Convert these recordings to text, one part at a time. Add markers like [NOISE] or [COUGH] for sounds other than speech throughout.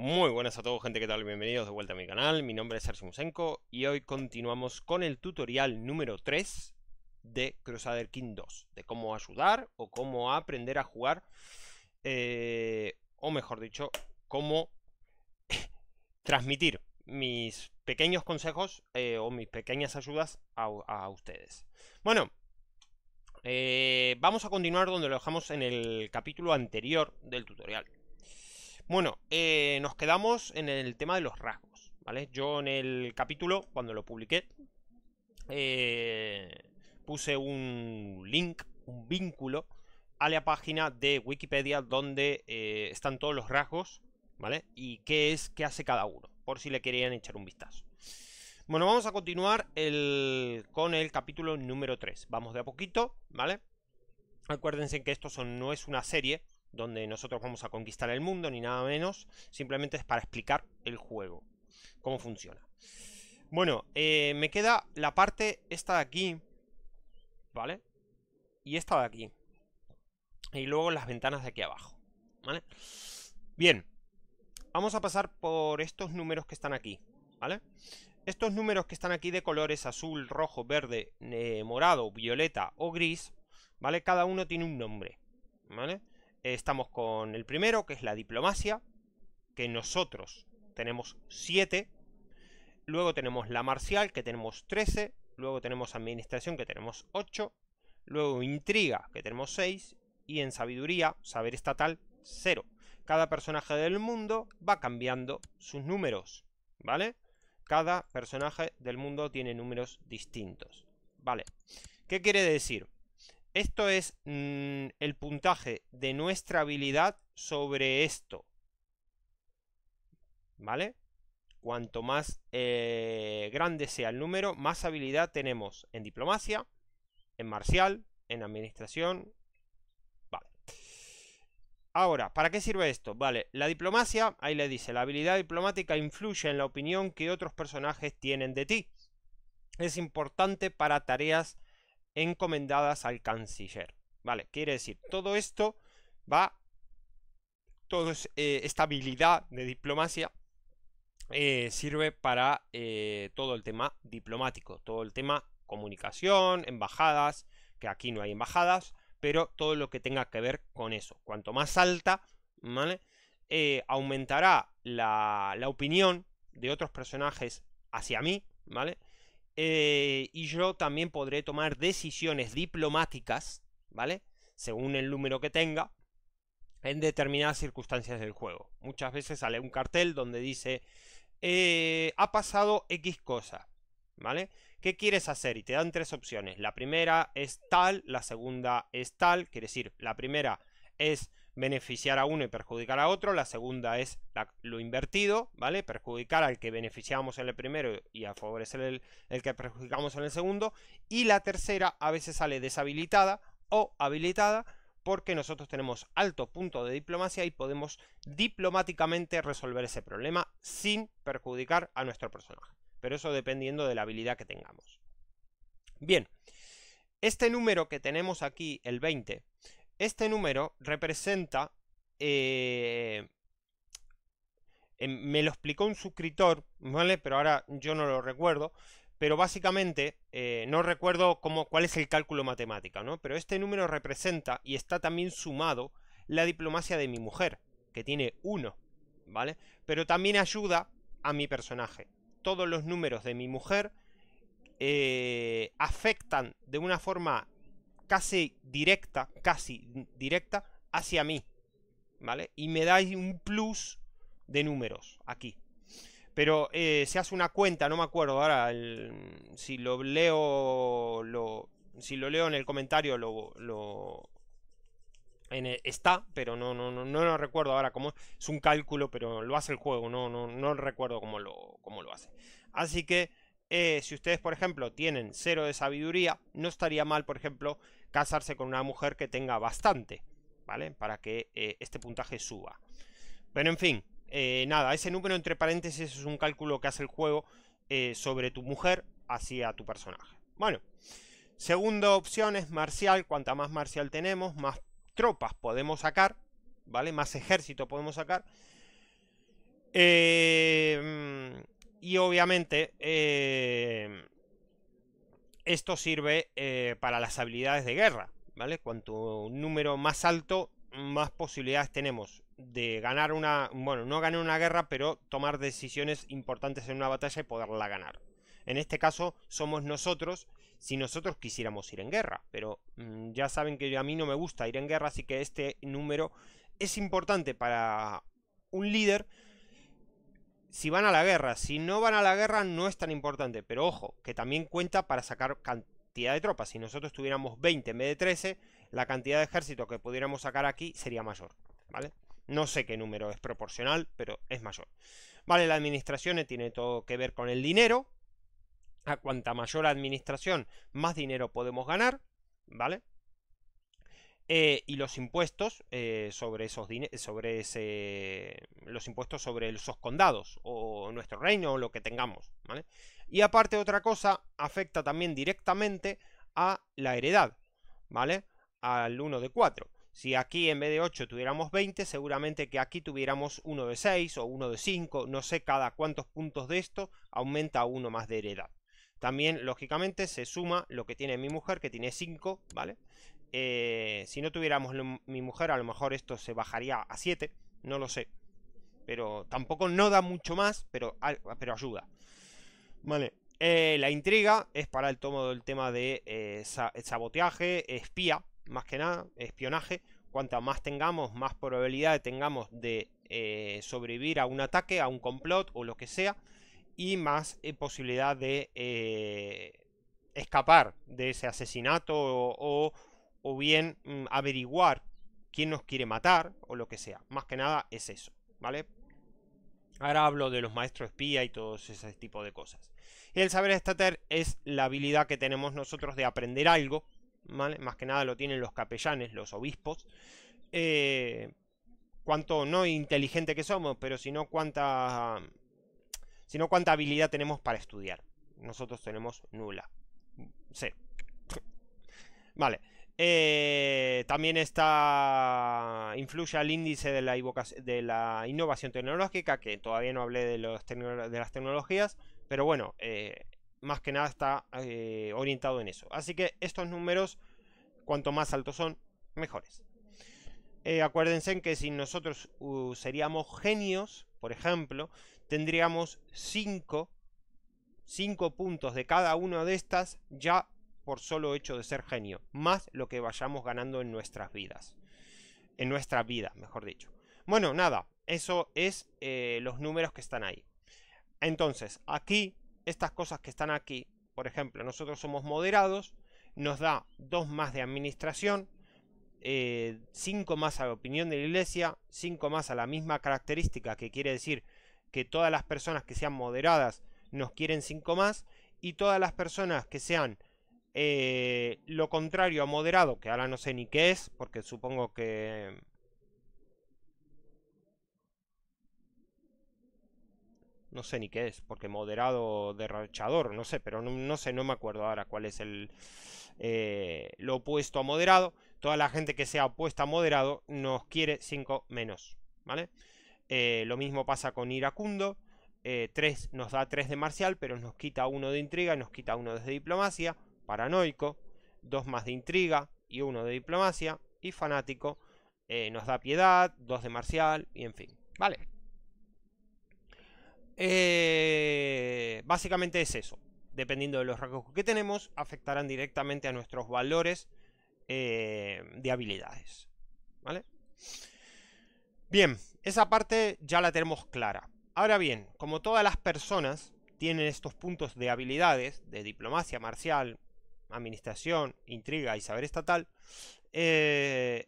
Muy buenas a todos gente, ¿qué tal? Bienvenidos de vuelta a mi canal, mi nombre es Sergio Musenko y hoy continuamos con el tutorial número 3 de Crusader King 2, de cómo ayudar o cómo aprender a jugar, eh, o mejor dicho, cómo [LAUGHS] transmitir mis pequeños consejos eh, o mis pequeñas ayudas a, ustedes. Bueno, eh, vamos a continuar donde lo dejamos en el capítulo anterior del tutorial bueno, eh, nos quedamos en el tema de los rasgos, ¿vale? Yo en el capítulo, cuando lo publiqué, eh, puse un link, un vínculo a la página de Wikipedia donde eh, están todos los rasgos, ¿vale? Y qué es, qué hace cada uno, por si le querían echar un vistazo. Bueno, vamos a continuar con el capítulo número 3. Vamos de a poquito, ¿vale? Acuérdense que esto no es una serie, donde nosotros vamos a conquistar el mundo, ni nada menos. Simplemente es para explicar el juego, cómo funciona. Bueno, eh, me queda la parte esta de aquí, ¿vale? Y esta de aquí. Y luego las ventanas de aquí abajo, ¿vale? Bien, vamos a pasar por estos números que están aquí, ¿vale? Estos números que están aquí de colores azul, rojo, verde, eh, morado, violeta o gris, ¿vale? Cada uno tiene un nombre, ¿vale? Estamos con el primero, que es la diplomacia, que nosotros tenemos 7. Luego tenemos la marcial, que tenemos 13. Luego tenemos administración, que tenemos 8. Luego intriga, que tenemos 6. Y en sabiduría, saber estatal, 0. Cada personaje del mundo va cambiando sus números, ¿vale? Cada personaje del mundo tiene números distintos, ¿vale? ¿Qué quiere decir? Esto es mm, el puntaje de nuestra habilidad sobre esto. ¿Vale? Cuanto más eh, grande sea el número, más habilidad tenemos en diplomacia, en marcial, en administración. Vale. Ahora, ¿para qué sirve esto? Vale, la diplomacia, ahí le dice, la habilidad diplomática influye en la opinión que otros personajes tienen de ti. Es importante para tareas encomendadas al canciller. Vale, quiere decir, todo esto va, toda eh, esta habilidad de diplomacia eh, sirve para eh, todo el tema diplomático, todo el tema comunicación, embajadas, que aquí no hay embajadas, pero todo lo que tenga que ver con eso. Cuanto más alta, ¿vale? aumentará la, la, opinión de otros personajes hacia mí, ¿vale? Eh, y yo también podré tomar decisiones diplomáticas, ¿vale? Según el número que tenga, en determinadas circunstancias del juego. Muchas veces sale un cartel donde dice, eh, ha pasado X cosa, ¿vale? ¿Qué quieres hacer? Y te dan tres opciones. La primera es tal, la segunda es tal, quiere decir, la primera es beneficiar a uno y perjudicar a otro. La segunda es lo invertido, ¿vale? Perjudicar al que beneficiamos en el primero y a favorecer el, el que perjudicamos en el segundo. Y la tercera a veces sale deshabilitada o habilitada porque nosotros tenemos alto punto de diplomacia y podemos diplomáticamente resolver ese problema sin perjudicar a nuestro personaje. Pero eso dependiendo de la habilidad que tengamos. Bien, este número que tenemos aquí, el 20, este número representa... Eh, em, me lo explicó un suscriptor, ¿vale? Pero ahora yo no lo recuerdo. Pero básicamente, eh, no recuerdo cómo, cuál es el cálculo matemático, ¿no? Pero este número representa y está también sumado la diplomacia de mi mujer, que tiene 1, ¿vale? Pero también ayuda a mi personaje. Todos los números de mi mujer eh, afectan de una forma casi directa, casi directa hacia mí, ¿vale? Y me dais un plus de números aquí. Pero eh, se hace una cuenta, no me acuerdo ahora, si lo leo, lo, si lo leo en el comentario, lo, está, pero no, no, no, no lo recuerdo ahora cómo es un cálculo, pero lo hace el juego, no, no, no recuerdo cómo lo, cómo lo hace. Así que eh, si ustedes, por ejemplo, tienen cero de sabiduría, no estaría mal, por ejemplo, casarse con una mujer que tenga bastante, ¿vale? Para que eh, este puntaje suba. Pero en fin, eh, nada, ese número entre paréntesis es un cálculo que hace el juego eh, sobre tu mujer hacia tu personaje. Bueno, segunda opción es marcial. Cuanta más marcial tenemos, más tropas podemos sacar, ¿vale? Más ejército podemos sacar. y obviamente, esto sirve eh, para las habilidades de guerra, ¿vale? Cuanto un número más alto, más posibilidades tenemos de ganar una... Bueno, no ganar una guerra, pero tomar decisiones importantes en una batalla y poderla ganar. En este caso somos nosotros si nosotros quisiéramos ir en guerra. Pero mm, ya saben que a mí no me gusta ir en guerra, así que este número es importante para un líder si van a la guerra. Si no van a la guerra no es tan importante. Pero ojo, que también cuenta para sacar cantidad de tropas. Si nosotros tuviéramos 20 en vez de 13, la cantidad de ejército que pudiéramos sacar aquí sería mayor. ¿Vale? No sé qué número es proporcional, pero es mayor. Vale, la administración tiene todo que ver con el dinero. A cuanta mayor administración, más dinero podemos ganar. ¿Vale? Eh, y los impuestos eh, sobre esos sobre ese, los impuestos sobre esos condados o nuestro reino o lo que tengamos, ¿vale? Y aparte otra cosa afecta también directamente a la heredad, ¿vale? Al 1 de 4. Si aquí en vez de 8 tuviéramos 20, seguramente que aquí tuviéramos 1 de 6 o 1 de 5, no sé cada cuántos puntos de esto aumenta uno más de heredad. También, lógicamente, se suma lo que tiene mi mujer, que tiene 5, ¿vale? Eh, si no tuviéramos mi mujer, a lo mejor esto se bajaría a 7, no lo sé. Pero tampoco no da mucho más, pero, pero ayuda. Vale. Eh, la intriga es para el tomo del tema de eh, saboteaje, espía, más que nada, espionaje. Cuanta más tengamos, más probabilidad tengamos de eh, sobrevivir a un ataque, a un complot o lo que sea. Y más posibilidad de escapar de ese asesinato o o bien mm, averiguar quién nos quiere matar o lo que sea. Más que nada es eso, ¿vale? Ahora hablo de los maestros espía y todo ese tipo de cosas. el saber estater es la habilidad que tenemos nosotros de aprender algo, Más que nada lo tienen los capellanes, los obispos. Eh, cuánto no inteligente que somos, pero sino cuánta sino cuánta habilidad tenemos para estudiar. Nosotros tenemos nula. Cero. Vale. Eh, también está influye al índice de la, innovación tecnológica, que todavía no hablé de, las tecnologías, pero bueno, eh, más que nada está eh, orientado en eso. Así que estos números, cuanto más altos son, mejores. acuérdense que si nosotros uh, seríamos genios, por ejemplo, tendríamos 5 5 puntos de cada una de estas ya por solo hecho de ser genio, más lo que vayamos ganando en nuestras vidas. En nuestra vida, mejor dicho. Bueno, nada, eso es eh, los números que están ahí. Entonces, aquí, estas cosas que están aquí, por ejemplo, nosotros somos moderados, nos da dos más de administración, eh, Cinco más a la opinión de la iglesia, Cinco más a la misma característica, que quiere decir que todas las personas que sean moderadas nos quieren cinco más, y todas las personas que sean eh, lo contrario a moderado, que ahora no sé ni qué es, porque supongo que... No sé ni qué es, porque moderado derrachador no sé, pero no, sé, no me acuerdo ahora cuál es el... Eh, lo opuesto a moderado. Toda la gente que sea opuesta a moderado nos quiere 5 menos, ¿vale? Eh, lo mismo pasa con iracundo. 3 nos da 3 de marcial, pero nos quita 1 de intriga, nos quita 1 de diplomacia paranoico, dos más de intriga y uno de diplomacia, y fanático eh, nos da piedad, dos de marcial, y en fin, ¿vale? Eh, básicamente es eso. Dependiendo de los rasgos que tenemos, afectarán directamente a nuestros valores eh, de habilidades. ¿Vale? Bien, esa parte ya la tenemos clara. Ahora bien, como todas las personas tienen estos puntos de habilidades, de diplomacia marcial, administración, intriga y saber estatal, eh,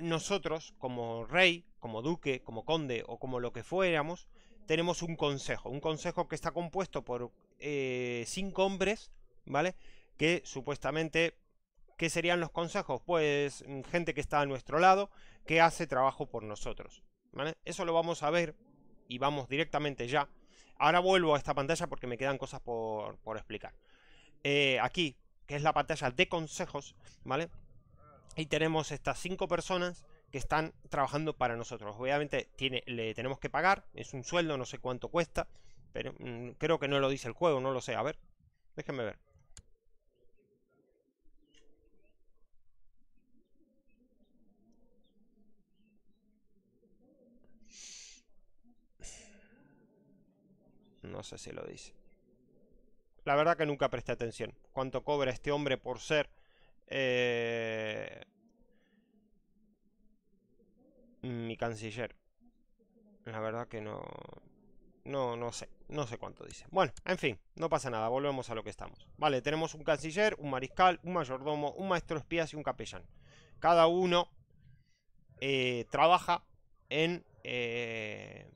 nosotros, como rey, como duque, como conde o como lo que fuéramos, tenemos un consejo. Un consejo que está compuesto por eh, cinco hombres, ¿vale? Que supuestamente, ¿qué serían los consejos? Pues mm, gente que está a nuestro lado, que hace trabajo por nosotros, ¿vale? Eso lo vamos a ver y vamos directamente ya. Ahora vuelvo a esta pantalla porque me quedan cosas por explicar. Eh, aquí, que es la pantalla de consejos, ¿vale? Y tenemos estas cinco personas que están trabajando para nosotros. Obviamente tiene, le tenemos que pagar, es un sueldo, no sé cuánto cuesta, pero mm, creo que no lo dice el juego, no lo sé. A ver, déjenme ver. No sé si lo dice la verdad que nunca presté atención. Cuánto cobra este hombre por ser... Eh, mi canciller. La verdad que no... No, no sé. No sé cuánto dice. Bueno, en fin, no pasa nada. Volvemos a lo que estamos. Vale, tenemos un canciller, un mariscal, un mayordomo, un maestro espías y un capellán. Cada uno eh, trabaja en, eh,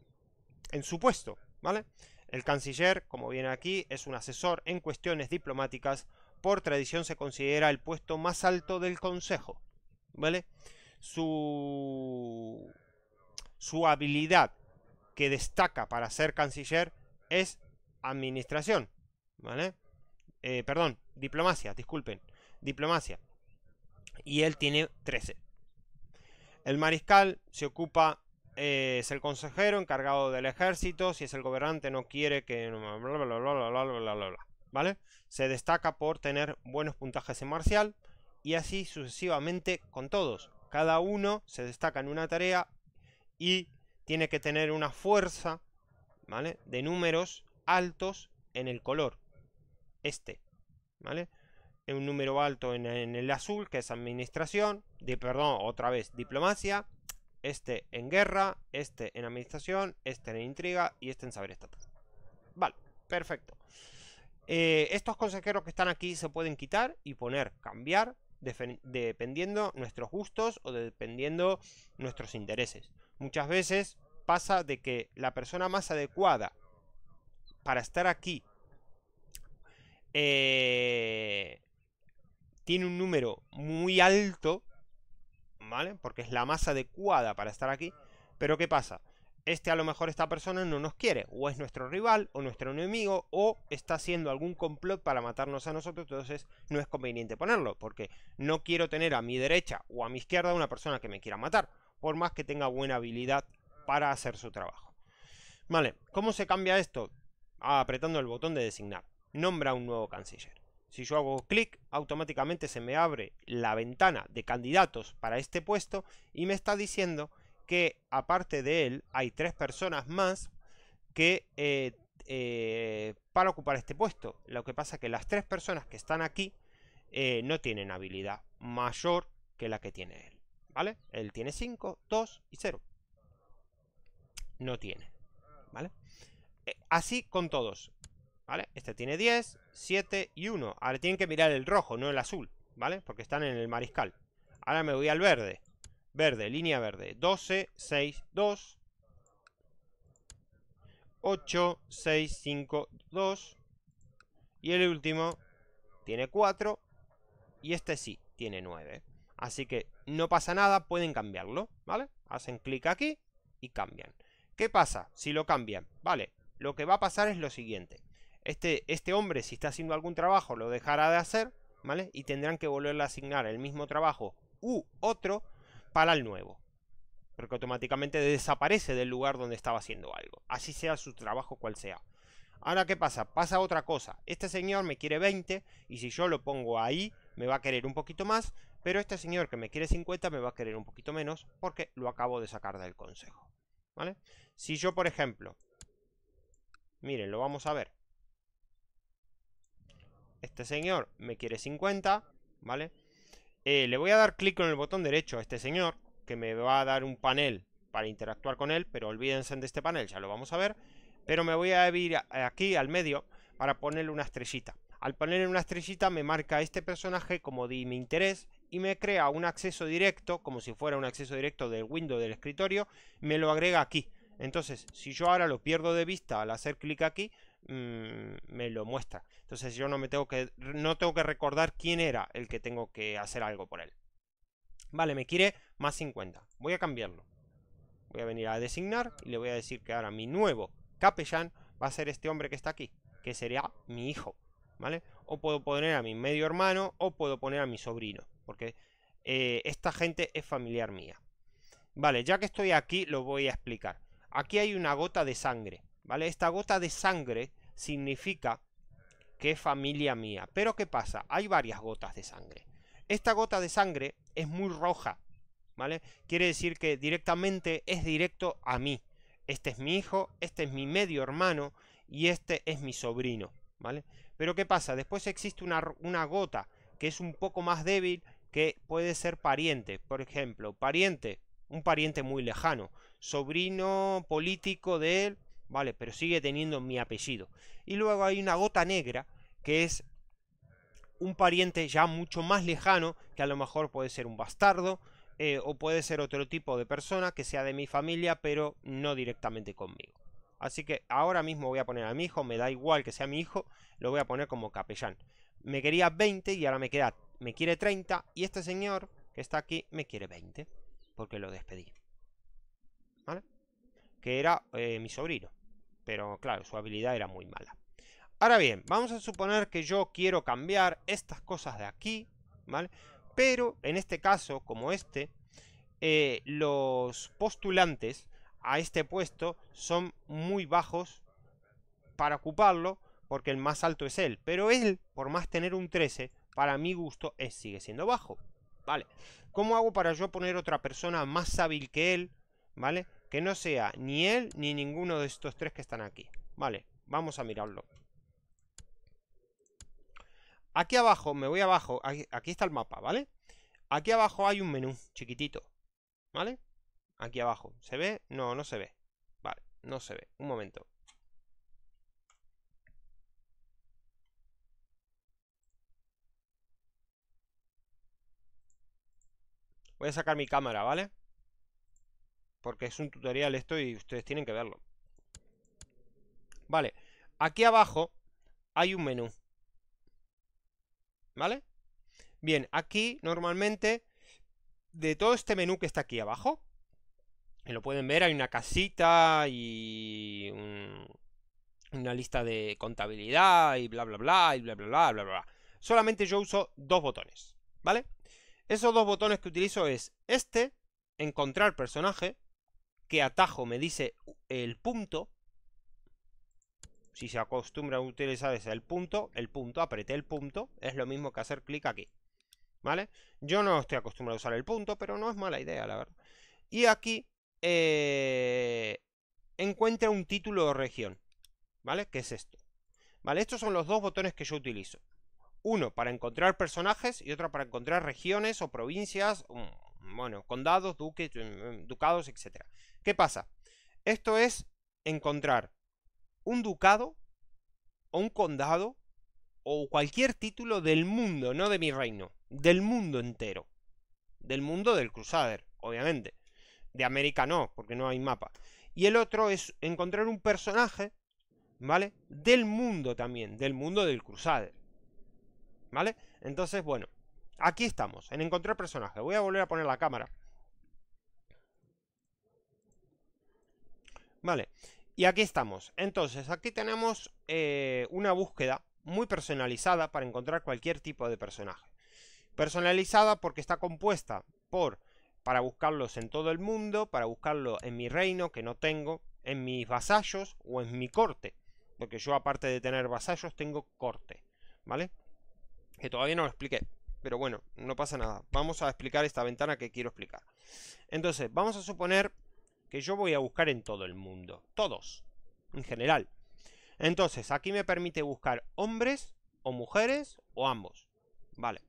en su puesto, ¿vale? vale el canciller, como viene aquí, es un asesor en cuestiones diplomáticas. Por tradición se considera el puesto más alto del Consejo. ¿Vale? Su, su habilidad que destaca para ser canciller es administración. ¿Vale? Eh, perdón, diplomacia, disculpen. Diplomacia. Y él tiene 13. El mariscal se ocupa eh, es el consejero encargado del ejército, si es el gobernante no quiere que... Bla, bla, bla, ¿Vale? Se destaca por tener buenos puntajes en marcial y así sucesivamente con todos. Cada uno se destaca en una tarea y tiene que tener una fuerza, ¿vale? De números altos en el color. Este, ¿vale? Un número alto en, en el azul, que es administración, de, perdón, otra vez, diplomacia, este en guerra, este en administración, este en intriga y este en saber estatal. Vale, perfecto. Eh, estos consejeros que están aquí se pueden quitar y poner cambiar dependiendo nuestros gustos o dependiendo nuestros intereses. Muchas veces pasa de que la persona más adecuada para estar aquí eh, tiene un número muy alto ¿vale? Porque es la más adecuada para estar aquí. Pero ¿qué pasa? Este a lo mejor esta persona no nos quiere, o es nuestro rival, o nuestro enemigo, o está haciendo algún complot para matarnos a nosotros, entonces no es conveniente ponerlo, porque no quiero tener a mi derecha o a mi izquierda una persona que me quiera matar, por más que tenga buena habilidad para hacer su trabajo. Vale, ¿cómo se cambia esto? Ah, apretando el botón de designar. Nombra un nuevo canciller. Si yo hago clic, automáticamente se me abre la ventana de candidatos para este puesto y me está diciendo que aparte de él hay tres personas más que eh, eh, para ocupar este puesto. Lo que pasa es que las tres personas que están aquí eh, no tienen habilidad mayor que la que tiene él. ¿Vale? Él tiene 5, 2 y 0. No tiene. ¿Vale? así con todos. ¿Vale? Este tiene 10, 7 y 1. Ahora tienen que mirar el rojo, no el azul, ¿vale? Porque están en el mariscal. Ahora me voy al verde. Verde, línea verde. 12, 6, 2. 8, 6, 5, 2. Y el último tiene 4. Y este sí, tiene 9. Así que no pasa nada, pueden cambiarlo, ¿vale? Hacen clic aquí y cambian. ¿Qué pasa si lo cambian? Vale, lo que va a pasar es lo siguiente. Este, este, hombre, si está haciendo algún trabajo, lo dejará de hacer, ¿vale? Y tendrán que volverle a asignar el mismo trabajo u otro para el nuevo. Porque automáticamente desaparece del lugar donde estaba haciendo algo. Así sea su trabajo cual sea. Ahora, ¿qué pasa? Pasa otra cosa. Este señor me quiere 20 y si yo lo pongo ahí, me va a querer un poquito más. Pero este señor que me quiere 50 me va a querer un poquito menos porque lo acabo de sacar del consejo. ¿Vale? Si yo, por ejemplo, miren, lo vamos a ver. Este señor me quiere 50, ¿vale? Eh, le voy a dar clic con el botón derecho a este señor, que me va a dar un panel para interactuar con él, pero olvídense de este panel, ya lo vamos a ver. Pero me voy a ir aquí al medio para ponerle una estrellita. Al ponerle una estrellita me marca este personaje como de mi interés y me crea un acceso directo, como si fuera un acceso directo del window del escritorio, me lo agrega aquí. Entonces, si yo ahora lo pierdo de vista al hacer clic aquí, Mm, me lo muestra. Entonces yo no me tengo que no tengo que recordar quién era el que tengo que hacer algo por él. Vale, me quiere más 50. Voy a cambiarlo. Voy a venir a designar y le voy a decir que ahora mi nuevo capellán va a ser este hombre que está aquí, que sería mi hijo, ¿vale? O puedo poner a mi medio hermano o puedo poner a mi sobrino, porque eh, esta gente es familiar mía. Vale, ya que estoy aquí lo voy a explicar. Aquí hay una gota de sangre. ¿Vale? Esta gota de sangre significa que es familia mía. Pero ¿qué pasa? Hay varias gotas de sangre. Esta gota de sangre es muy roja, ¿vale? Quiere decir que directamente es directo a mí. Este es mi hijo, este es mi medio hermano y este es mi sobrino, ¿vale? Pero ¿qué pasa? Después existe una, una gota que es un poco más débil que puede ser pariente. Por ejemplo, pariente, un pariente muy lejano, sobrino político de él ¿vale? Pero sigue teniendo mi apellido. Y luego hay una gota negra, que es un pariente ya mucho más lejano, que a lo mejor puede ser un bastardo, eh, o puede ser otro tipo de persona que sea de mi familia, pero no directamente conmigo. Así que ahora mismo voy a poner a mi hijo, me da igual que sea mi hijo, lo voy a poner como capellán. Me quería 20 y ahora me queda, me quiere 30 y este señor que está aquí me quiere 20 porque lo despedí que era eh, mi sobrino. Pero claro, su habilidad era muy mala. Ahora bien, vamos a suponer que yo quiero cambiar estas cosas de aquí, ¿vale? Pero en este caso, como este, eh, los postulantes a este puesto son muy bajos para ocuparlo, porque el más alto es él. Pero él, por más tener un 13, para mi gusto, es, sigue siendo bajo. ¿Vale? ¿Cómo hago para yo poner otra persona más hábil que él? ¿Vale? Que no sea ni él ni ninguno de estos tres que están aquí. Vale, vamos a mirarlo. Aquí abajo, me voy abajo, aquí, aquí, está el mapa, ¿vale? Aquí abajo hay un menú chiquitito, ¿vale? Aquí abajo, ¿se ve? No, no se ve. Vale, no se ve. Un momento. Voy a sacar mi cámara, ¿vale? Porque es un tutorial esto y ustedes tienen que verlo. Vale, aquí abajo hay un menú. ¿Vale? Bien, aquí normalmente de todo este menú que está aquí abajo, y lo pueden ver, hay una casita y una lista de contabilidad y bla, bla, bla, y bla, bla, bla, bla, bla. Solamente yo uso dos botones, ¿vale? Esos dos botones que utilizo es este, encontrar personaje, qué atajo me dice el punto. Si se acostumbra a utilizar ese el punto, el punto, apreté el punto, es lo mismo que hacer clic aquí. ¿Vale? Yo no estoy acostumbrado a usar el punto, pero no es mala idea, la verdad. Y aquí eh, encuentra un título o región. ¿Vale? ¿Qué es esto? ¿Vale? Estos son los dos botones que yo utilizo. Uno para encontrar personajes y otro para encontrar regiones o provincias, mm, bueno, condados, duques, mm, ducados, etc. ¿Qué pasa? Esto es encontrar un ducado o un condado o cualquier título del mundo, no de mi reino, del mundo entero. Del mundo del Crusader, obviamente. De América no, porque no hay mapa. Y el otro es encontrar un personaje, ¿vale? Del mundo también, del mundo del Crusader. ¿Vale? Entonces, bueno, Aquí estamos, en encontrar personaje. Voy a volver a poner la cámara. Vale, y aquí estamos. Entonces, aquí tenemos eh, una búsqueda muy personalizada para encontrar cualquier tipo de personaje. Personalizada porque está compuesta por para buscarlos en todo el mundo, para buscarlos en mi reino que no tengo, en mis vasallos o en mi corte. Porque yo aparte de tener vasallos tengo corte, ¿vale? Que todavía no lo expliqué pero bueno, no pasa nada. Vamos a explicar esta ventana que quiero explicar. Entonces, vamos a suponer que yo voy a buscar en todo el mundo. Todos, en general. Entonces, aquí me permite buscar hombres o mujeres o ambos. Vale.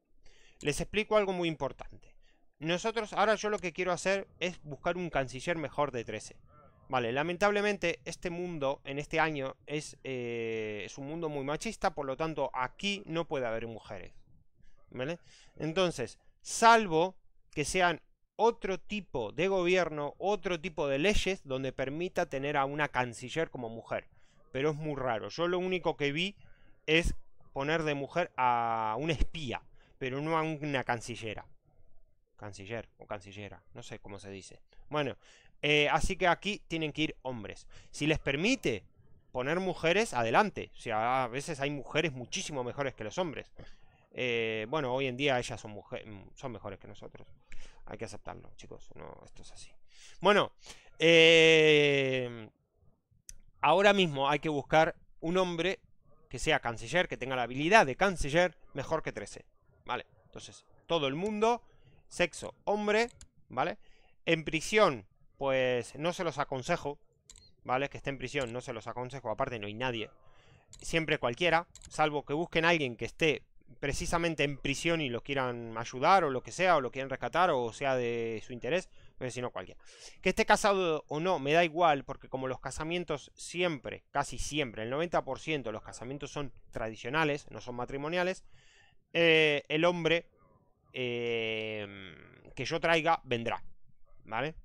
Les explico algo muy importante. Nosotros, ahora yo lo que quiero hacer es buscar un canciller mejor de 13. Vale, lamentablemente este mundo en este año es, eh, es un mundo muy machista, por lo tanto aquí no puede haber mujeres. Entonces, salvo que sean otro tipo de gobierno, otro tipo de leyes donde permita tener a una canciller como mujer. Pero es muy raro. Yo lo único que vi es poner de mujer a una espía, pero no a una cancillera. Canciller o cancillera, no sé cómo se dice. Bueno, eh, así que aquí tienen que ir hombres. Si les permite poner mujeres, adelante. O sea, a veces hay mujeres muchísimo mejores que los hombres. Eh, bueno, hoy en día ellas son, mujeres son mejores que nosotros. Hay que aceptarlo, chicos. No, esto es así. Bueno, eh, ahora mismo hay que buscar un hombre que sea canciller, que tenga la habilidad de canciller mejor que 13. Vale, entonces, todo el mundo, sexo, hombre, ¿vale? En prisión, pues no se los aconsejo, ¿vale? Que esté en prisión, no se los aconsejo, aparte no hay nadie. Siempre cualquiera, salvo que busquen a alguien que esté precisamente en prisión y lo quieran ayudar o lo que sea, o lo quieran rescatar o sea de su interés, sino si cualquiera. Que esté casado o no, me da igual, porque como los casamientos siempre, casi siempre, el 90% de los casamientos son tradicionales, no son matrimoniales, eh, el hombre eh, que yo traiga vendrá, ¿vale?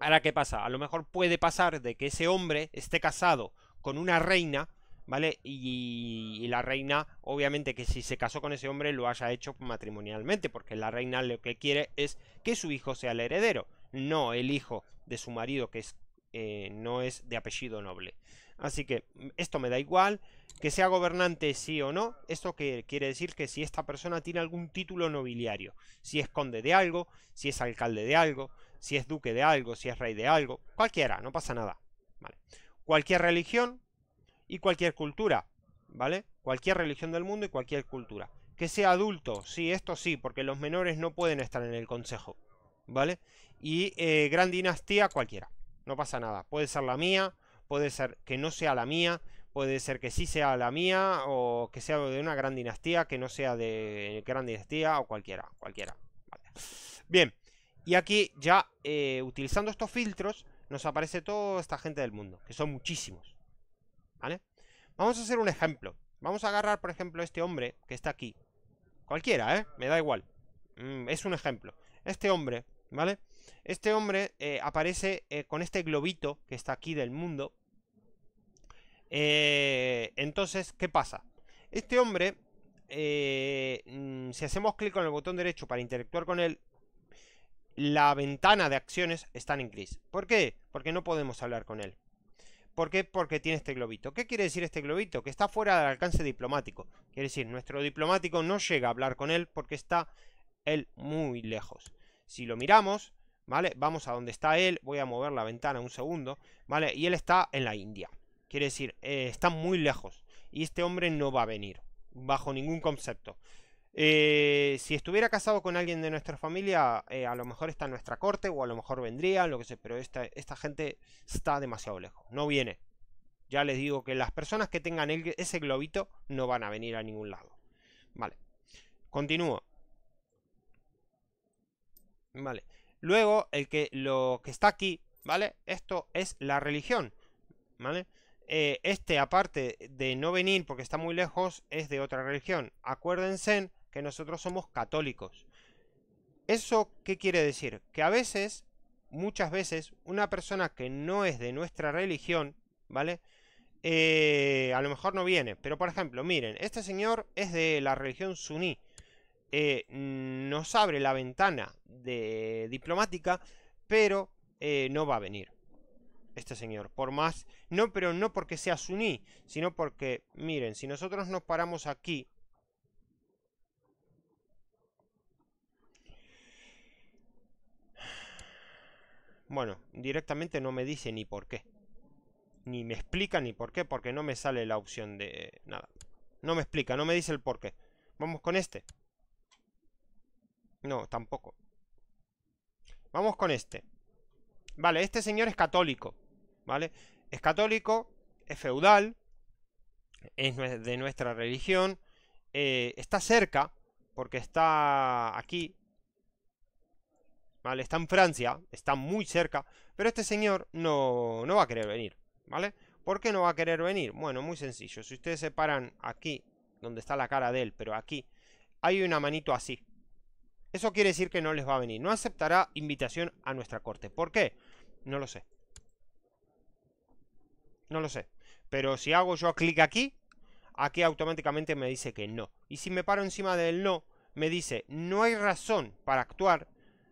Ahora, ¿qué pasa? A lo mejor puede pasar de que ese hombre esté casado con una reina ¿vale? Y, la reina, obviamente que si se casó con ese hombre lo haya hecho matrimonialmente, porque la reina lo que quiere es que su hijo sea el heredero, no el hijo de su marido que es, eh, no es de apellido noble. Así que mm, esto me da igual, que sea gobernante sí o no, esto quiere decir que si esta persona tiene algún título nobiliario, si es conde de algo, si es alcalde de algo, si es duque de algo, si es rey de algo, cualquiera, no pasa nada. Vale. Cualquier religión, y cualquier cultura, ¿vale? Cualquier religión del mundo y cualquier cultura. Que sea adulto, sí, esto sí, porque los menores no pueden estar en el consejo, ¿vale? Y eh, gran dinastía cualquiera, no pasa nada. Puede ser la mía, puede ser que no sea la mía, puede ser que sí sea la mía o que sea de una gran dinastía, que no sea de gran dinastía o cualquiera, cualquiera. Bien, y aquí ya eh, utilizando estos filtros nos aparece toda esta gente del mundo, que son muchísimos, Vamos a hacer un ejemplo. Vamos a agarrar, por ejemplo, este hombre que está aquí. Cualquiera, ¿eh? Me da igual. Mm, es un ejemplo. Este hombre, ¿vale? Este hombre eh, aparece eh, con este globito que está aquí del mundo. Eh, entonces, ¿qué pasa? Este hombre, mm, si hacemos clic con el botón derecho para interactuar con él, la ventana de acciones está en gris. ¿Por qué? Porque no podemos hablar con él. ¿Por qué? Porque tiene este globito. ¿Qué quiere decir este globito? Que está fuera del alcance diplomático. Quiere decir, nuestro diplomático no llega a hablar con él porque está él muy lejos. Si lo miramos, ¿vale? Vamos a donde está él. Voy a mover la ventana un segundo, ¿vale? Y él está en la India. Quiere decir, eh, está muy lejos. Y este hombre no va a venir, bajo ningún concepto. Eh, si estuviera casado con alguien de nuestra familia, eh, a lo mejor está en nuestra corte o a lo mejor vendría, lo que sea pero esta, gente está demasiado lejos, no viene. Ya les digo que las personas que tengan ese globito no van a venir a ningún lado. Vale, continúo. Vale, luego el que, lo que está aquí, ¿vale? Esto es la religión, ¿vale? Eh, este, aparte de no venir porque está muy lejos, es de otra religión. Acuérdense nosotros somos católicos. ¿Eso qué quiere decir? Que a veces, muchas veces, una persona que no es de nuestra religión, ¿vale? Eh, a lo mejor no viene, pero por ejemplo, miren, este señor es de la religión suní. Eh, nos abre la ventana de diplomática, pero eh, no va a venir este señor. Por más, no, pero no porque sea suní, sino porque, miren, si nosotros nos paramos aquí, Bueno, directamente no me dice ni por qué. Ni me explica ni por qué, porque no me sale la opción de nada. No me explica, no me dice el por qué. Vamos con este. No, tampoco. Vamos con este. Vale, este señor es católico, ¿vale? Es católico, es feudal, es de nuestra religión, eh, está cerca, porque está aquí, Está en Francia, está muy cerca, pero este señor no, no va a querer venir, ¿vale? ¿Por qué no va a querer venir? Bueno, muy sencillo, si ustedes se paran aquí, donde está la cara de él, pero aquí, hay una manito así. Eso quiere decir que no les va a venir, no aceptará invitación a nuestra corte. ¿Por qué? No lo sé. No lo sé. Pero si hago yo clic aquí, aquí automáticamente me dice que no. Y si me paro encima del no, me dice, no hay razón para actuar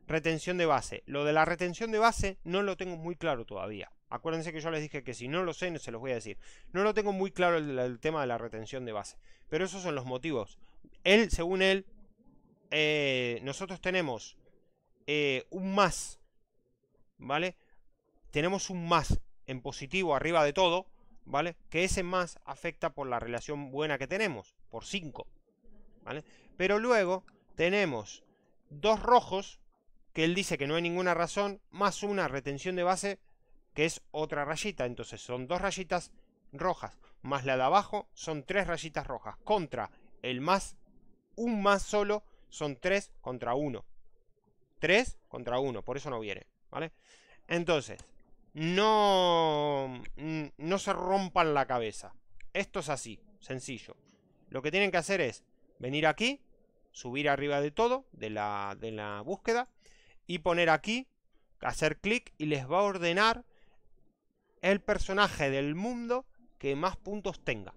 retención de base. Lo de la retención de base no lo tengo muy claro todavía. Acuérdense que yo les dije que si no lo sé, no se los voy a decir. No lo tengo muy claro el, tema de la retención de base. Pero esos son los motivos. Él, según él, eh, nosotros tenemos eh, un más. ¿Vale? Tenemos un más en positivo arriba de todo. ¿Vale? Que ese más afecta por la relación buena que tenemos. Por 5. ¿Vale? Pero luego tenemos dos rojos que él dice que no hay ninguna razón, más una retención de base, que es otra rayita. Entonces son dos rayitas rojas, más la de abajo son tres rayitas rojas. Contra el más, un más solo, son tres contra uno. Tres contra uno, por eso no viene, ¿vale? Entonces, no, no se rompan la cabeza. Esto es así, sencillo. Lo que tienen que hacer es venir aquí, subir arriba de todo, de la, de la búsqueda, y poner aquí, hacer clic y les va a ordenar el personaje del mundo que más puntos tenga.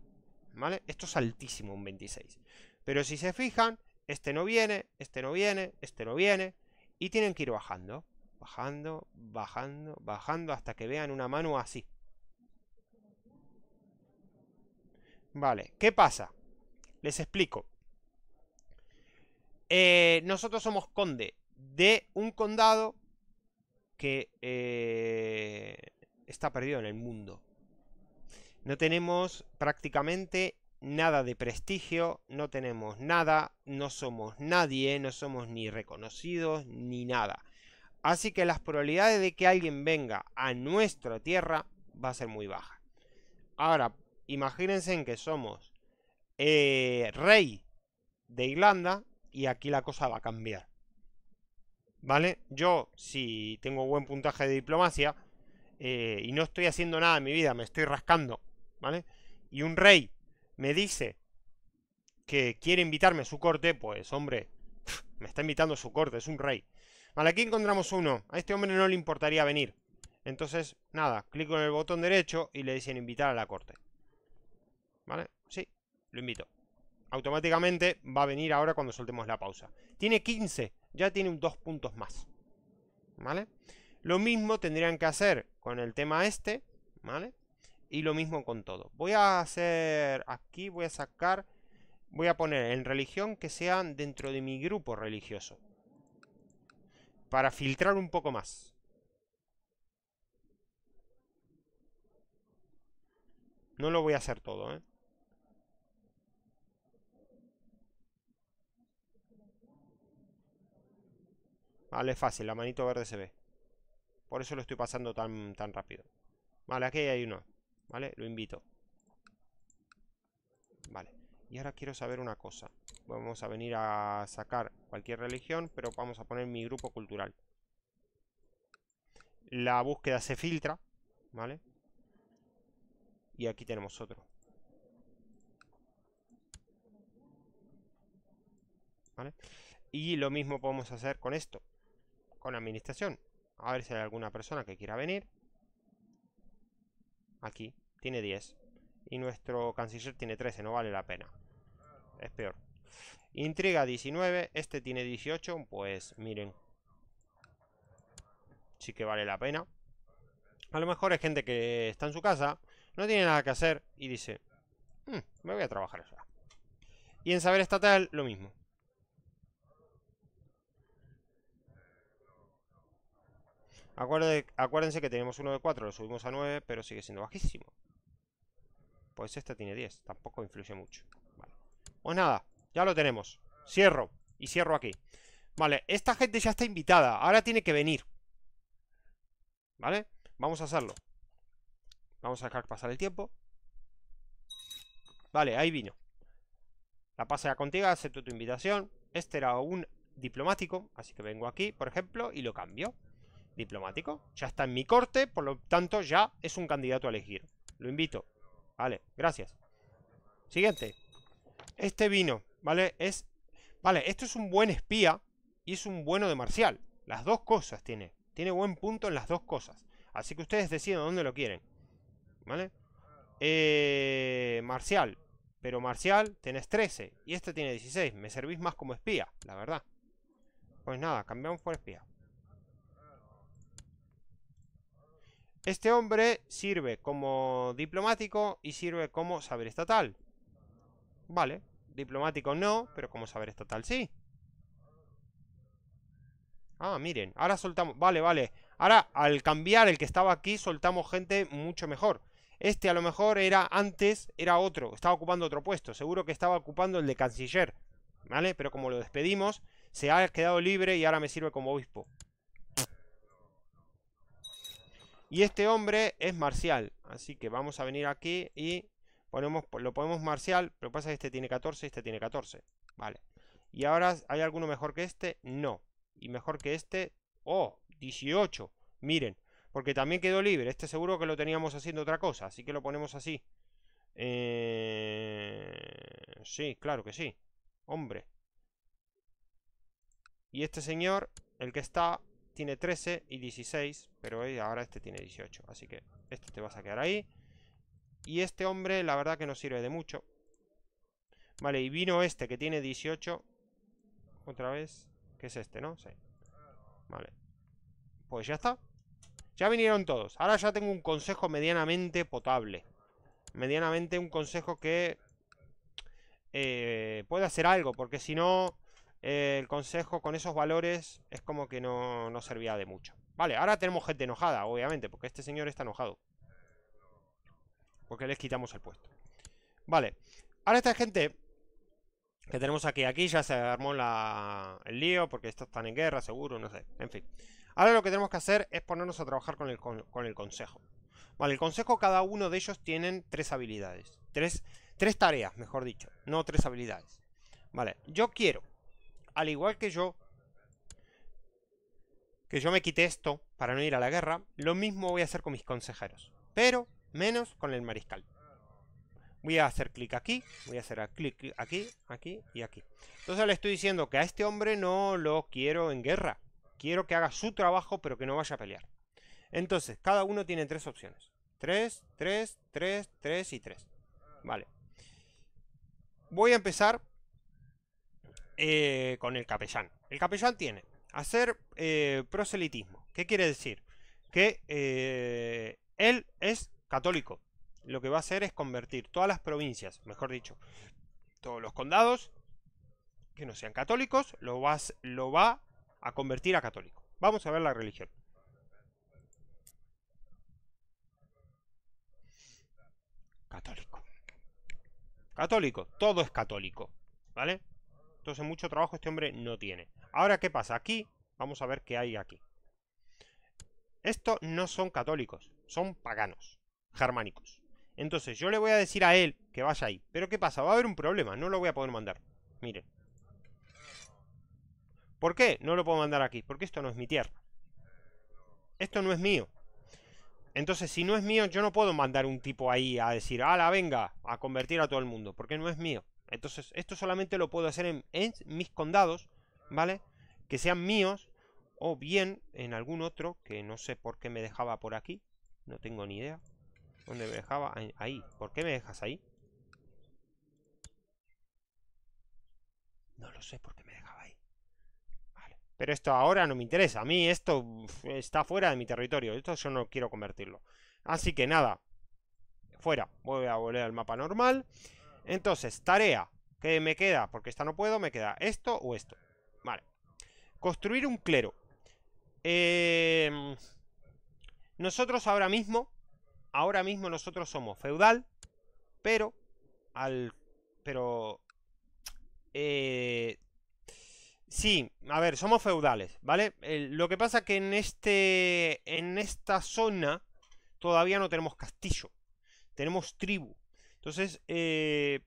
¿Vale? Esto es altísimo, un 26. Pero si se fijan, este no viene, este no viene, este no viene. Y tienen que ir bajando, bajando, bajando, bajando hasta que vean una mano así. Vale, ¿qué pasa? Les explico. Eh, nosotros somos conde de un condado que eh, está perdido en el mundo. No tenemos prácticamente nada de prestigio, no tenemos nada, no somos nadie, no somos ni reconocidos ni nada. Así que las probabilidades de que alguien venga a nuestra tierra va a ser muy baja. Ahora, imagínense en que somos eh, rey de Irlanda y aquí la cosa va a cambiar. ¿Vale? Yo, si tengo buen puntaje de diplomacia eh, y no estoy haciendo nada en mi vida, me estoy rascando, ¿vale? Y un rey me dice que quiere invitarme a su corte, pues hombre, me está invitando a su corte, es un rey. Vale, aquí encontramos uno. A este hombre no le importaría venir. Entonces, nada, clico en el botón derecho y le dicen invitar a la corte. ¿Vale? Sí, lo invito. Automáticamente va a venir ahora cuando soltemos la pausa. Tiene 15 ya tiene dos puntos más. ¿Vale? Lo mismo tendrían que hacer con el tema este, ¿vale? Y lo mismo con todo. Voy a hacer aquí, voy a sacar, voy a poner en religión que sean dentro de mi grupo religioso. Para filtrar un poco más. No lo voy a hacer todo, ¿eh? Vale, ah, fácil, la manito verde se ve. Por eso lo estoy pasando tan, tan rápido. Vale, aquí hay uno. Vale, lo invito. Vale. Y ahora quiero saber una cosa. Vamos a venir a sacar cualquier religión, pero vamos a poner mi grupo cultural. La búsqueda se filtra, ¿vale? Y aquí tenemos otro. ¿Vale? Y lo mismo podemos hacer con esto con administración. A ver si hay alguna persona que quiera venir. Aquí, tiene 10. Y nuestro canciller tiene 13, no vale la pena. Es peor. Intriga 19, este tiene 18, pues miren. Sí que vale la pena. A lo mejor es gente que está en su casa, no tiene nada que hacer y dice, hmm, me voy a trabajar allá. Y en saber estatal, lo mismo. acuérdense que tenemos uno de 4, lo subimos a 9, pero sigue siendo bajísimo. Pues esta tiene 10, tampoco influye mucho. Vale. Pues nada, ya lo tenemos. Cierro, y cierro aquí. Vale, esta gente ya está invitada, ahora tiene que venir. ¿Vale? Vamos a hacerlo. Vamos a dejar pasar el tiempo. Vale, ahí vino. La pasea contigo, acepto tu invitación. Este era un diplomático, así que vengo aquí, por ejemplo, y lo cambio diplomático. Ya está en mi corte, por lo tanto ya es un candidato a elegir. Lo invito. Vale, gracias. Siguiente. Este vino, ¿vale? Es... Vale, esto es un buen espía y es un bueno de marcial. Las dos cosas tiene. Tiene buen punto en las dos cosas. Así que ustedes deciden dónde lo quieren. ¿Vale? Eh, marcial. Pero marcial tenés 13 y este tiene 16. Me servís más como espía, la verdad. Pues nada, cambiamos por espía. Este hombre sirve como diplomático y sirve como saber estatal. Vale, diplomático no, pero como saber estatal sí. Ah, miren, ahora soltamos... Vale, vale. Ahora, al cambiar el que estaba aquí, soltamos gente mucho mejor. Este a lo mejor era antes, era otro, estaba ocupando otro puesto. Seguro que estaba ocupando el de canciller, ¿vale? Pero como lo despedimos, se ha quedado libre y ahora me sirve como obispo. Y este hombre es marcial. Así que vamos a venir aquí y ponemos, lo ponemos marcial. Lo que pasa es que este tiene 14 y este tiene 14. Vale. Y ahora, ¿hay alguno mejor que este? No. Y mejor que este. Oh, 18. Miren. Porque también quedó libre. Este seguro que lo teníamos haciendo otra cosa. Así que lo ponemos así. Eh, sí, claro que sí. Hombre. Y este señor, el que está, tiene 13 y 16, pero ahora este tiene 18. Así que este te vas a quedar ahí. Y este hombre, la verdad que no sirve de mucho. Vale, y vino este que tiene 18. Otra vez. Que es este, ¿no? Sí. Vale. Pues ya está. Ya vinieron todos. Ahora ya tengo un consejo medianamente potable. Medianamente un consejo que... Eh, puede hacer algo, porque si no... Eh, el consejo con esos valores es como que no, servía de mucho. Vale, ahora tenemos gente enojada, obviamente, porque este señor está enojado. Porque les quitamos el puesto. Vale, ahora esta gente que tenemos aquí, aquí ya se armó el lío, porque estos están en guerra, seguro, no sé, en fin. Ahora lo que tenemos que hacer es ponernos a trabajar con el, consejo. Vale, el consejo, cada uno de ellos tienen tres habilidades. tres tareas, mejor dicho. No tres habilidades. Vale, yo quiero al igual que yo, que yo me quité esto para no ir a la guerra, lo mismo voy a hacer con mis consejeros, pero menos con el mariscal. Voy a hacer clic aquí, voy a hacer clic aquí, aquí y aquí. Entonces le estoy diciendo que a este hombre no lo quiero en guerra. Quiero que haga su trabajo, pero que no vaya a pelear. Entonces, cada uno tiene tres opciones. Tres, tres, tres, tres y tres. Vale. Voy a empezar eh, con el capellán. El capellán tiene hacer eh, proselitismo. ¿Qué quiere decir? Que eh, él es católico. Lo que va a hacer es convertir todas las provincias, mejor dicho, todos los condados que no sean católicos, lo, vas, lo va a convertir a católico. Vamos a ver la religión. Católico. Católico, todo es católico, ¿vale? Entonces mucho trabajo este hombre no tiene. Ahora, ¿qué pasa? Aquí, vamos a ver qué hay aquí. Estos no son católicos, son paganos, germánicos. Entonces yo le voy a decir a él que vaya ahí. Pero ¿qué pasa? Va a haber un problema, no lo voy a poder mandar. Mire, ¿Por qué? No lo puedo mandar aquí, porque esto no es mi tierra. Esto no es mío. Entonces, si no es mío, yo no puedo mandar un tipo ahí a decir, ala, venga, a convertir a todo el mundo, porque no es mío. Entonces, esto solamente lo puedo hacer en, mis condados, ¿vale? Que sean míos, o bien en algún otro, que no sé por qué me dejaba por aquí. No tengo ni idea. ¿Dónde me dejaba? Ahí. ¿Por qué me dejas ahí? No lo sé por qué me dejaba ahí. Pero esto ahora no me interesa. A mí esto está fuera de mi territorio. Esto yo no quiero convertirlo. Así que nada. Fuera. Voy a volver al mapa normal. Entonces, tarea que me queda, porque esta no puedo, me queda esto o esto. Vale. Construir un clero. Em, nosotros ahora mismo, ahora mismo nosotros somos feudal, pero al... Pero... Eh, sí, a ver, somos feudales, ¿vale? lo que pasa que en este... En esta zona todavía no tenemos castillo. Tenemos tribu. Entonces, eh,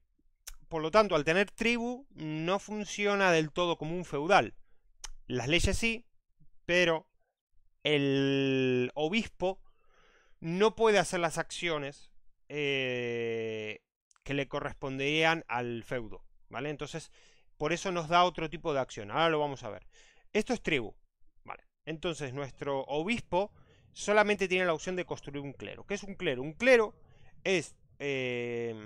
por lo tanto, al tener tribu, no funciona del todo como un feudal. Las leyes sí, pero el obispo no puede hacer las acciones eh, que le corresponderían al feudo, ¿vale? Entonces, por eso nos da otro tipo de acción. Ahora lo vamos a ver. Esto es tribu, ¿vale? Entonces, nuestro obispo solamente tiene la opción de construir un clero. ¿Qué es un clero? Un clero es Em,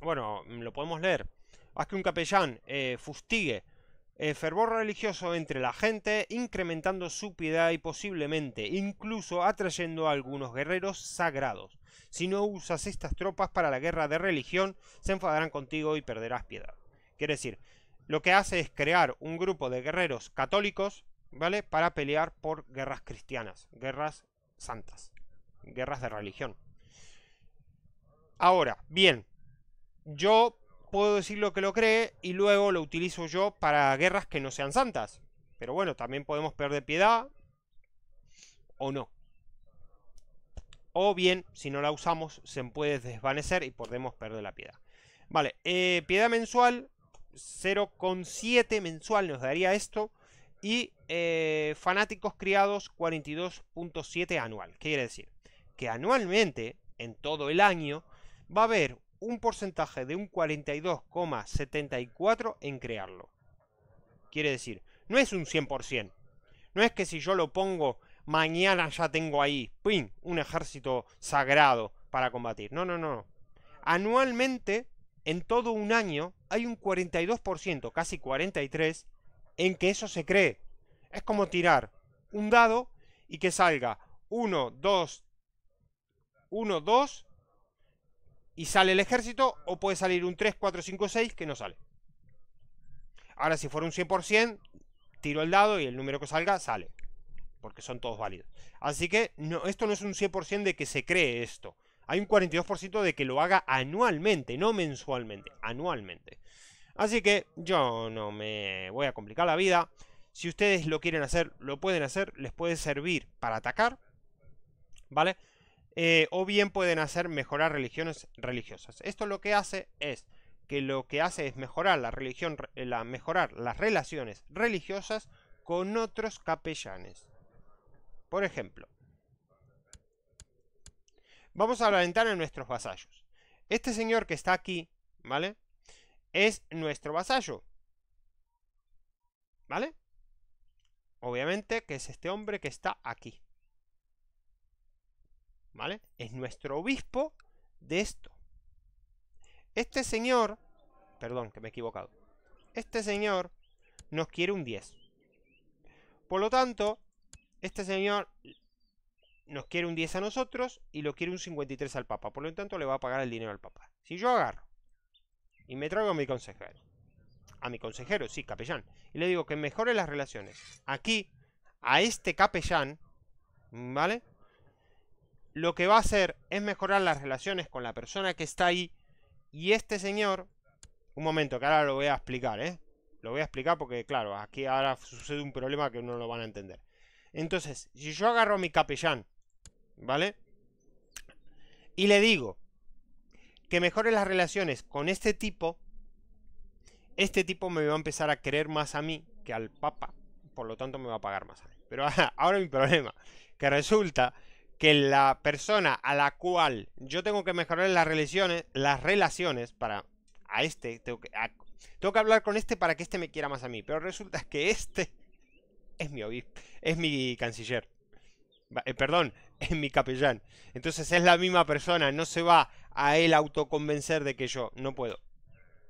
bueno, lo podemos leer. Haz que un capellán eh, fustigue eh, fervor religioso entre la gente, incrementando su piedad y posiblemente incluso atrayendo a algunos guerreros sagrados. Si no usas estas tropas para la guerra de religión, se enfadarán contigo y perderás piedad. Quiere decir, lo que hace es crear un grupo de guerreros católicos, ¿vale? Para pelear por guerras cristianas, guerras santas, guerras de religión. Ahora, bien, yo puedo decir lo que lo cree y luego lo utilizo yo para guerras que no sean santas. Pero bueno, también podemos perder piedad o no. O bien, si no la usamos, se puede desvanecer y podemos perder la piedad. Vale, eh, piedad mensual, 0,7 mensual nos daría esto. Y eh, fanáticos criados, 42.7 anual. ¿Qué quiere decir? Que anualmente, en todo el año, va a haber un porcentaje de un 42,74 en crearlo. Quiere decir, no es un 100%. No es que si yo lo pongo mañana ya tengo ahí, ¡pim!, un ejército sagrado para combatir. No, no, no. Anualmente, en todo un año, hay un 42%, casi 43%, en que eso se cree. Es como tirar un dado y que salga 1, 2, 1, 2 y sale el ejército, o puede salir un 3, 4, 5, 6 que no sale. Ahora, si fuera un 100%, tiro el dado y el número que salga sale, porque son todos válidos. Así que no, esto no es un 100% de que se cree esto. Hay un 42% de que lo haga anualmente, no mensualmente, anualmente. Así que yo no me voy a complicar la vida. Si ustedes lo quieren hacer, lo pueden hacer, les puede servir para atacar, ¿vale? Eh, o bien pueden hacer mejorar religiones religiosas. Esto lo que hace es que lo que hace es mejorar la religión, la, mejorar las relaciones religiosas con otros capellanes. Por ejemplo, vamos a alentar a nuestros vasallos. Este señor que está aquí, ¿vale? Es nuestro vasallo. ¿Vale? Obviamente que es este hombre que está aquí. ¿vale? Es nuestro obispo de esto. Este señor, perdón, que me he equivocado. Este señor nos quiere un 10. Por lo tanto, este señor nos quiere un 10 a nosotros y lo quiere un 53 al Papa. Por lo tanto, le va a pagar el dinero al Papa. Si yo agarro y me traigo a mi consejero, a mi consejero, sí, capellán, y le digo que mejore las relaciones aquí, a este capellán, ¿vale? lo que va a hacer es mejorar las relaciones con la persona que está ahí. Y este señor, un momento, que ahora lo voy a explicar, ¿eh? Lo voy a explicar porque, claro, aquí ahora sucede un problema que no lo van a entender. Entonces, si yo agarro a mi capellán, ¿vale? Y le digo que mejore las relaciones con este tipo, este tipo me va a empezar a querer más a mí que al Papa, por lo tanto me va a pagar más a mí. Pero [LAUGHS] ahora mi problema, que resulta que la persona a la cual yo tengo que mejorar las relaciones, las relaciones para a este, tengo que, tengo que hablar con este para que este me quiera más a mí, pero resulta que este [LAUGHS] es mi obispo, es mi canciller. Eh, perdón, [LAUGHS] es mi capellán. Entonces es la misma persona, no se va a él autoconvencer de que yo no puedo.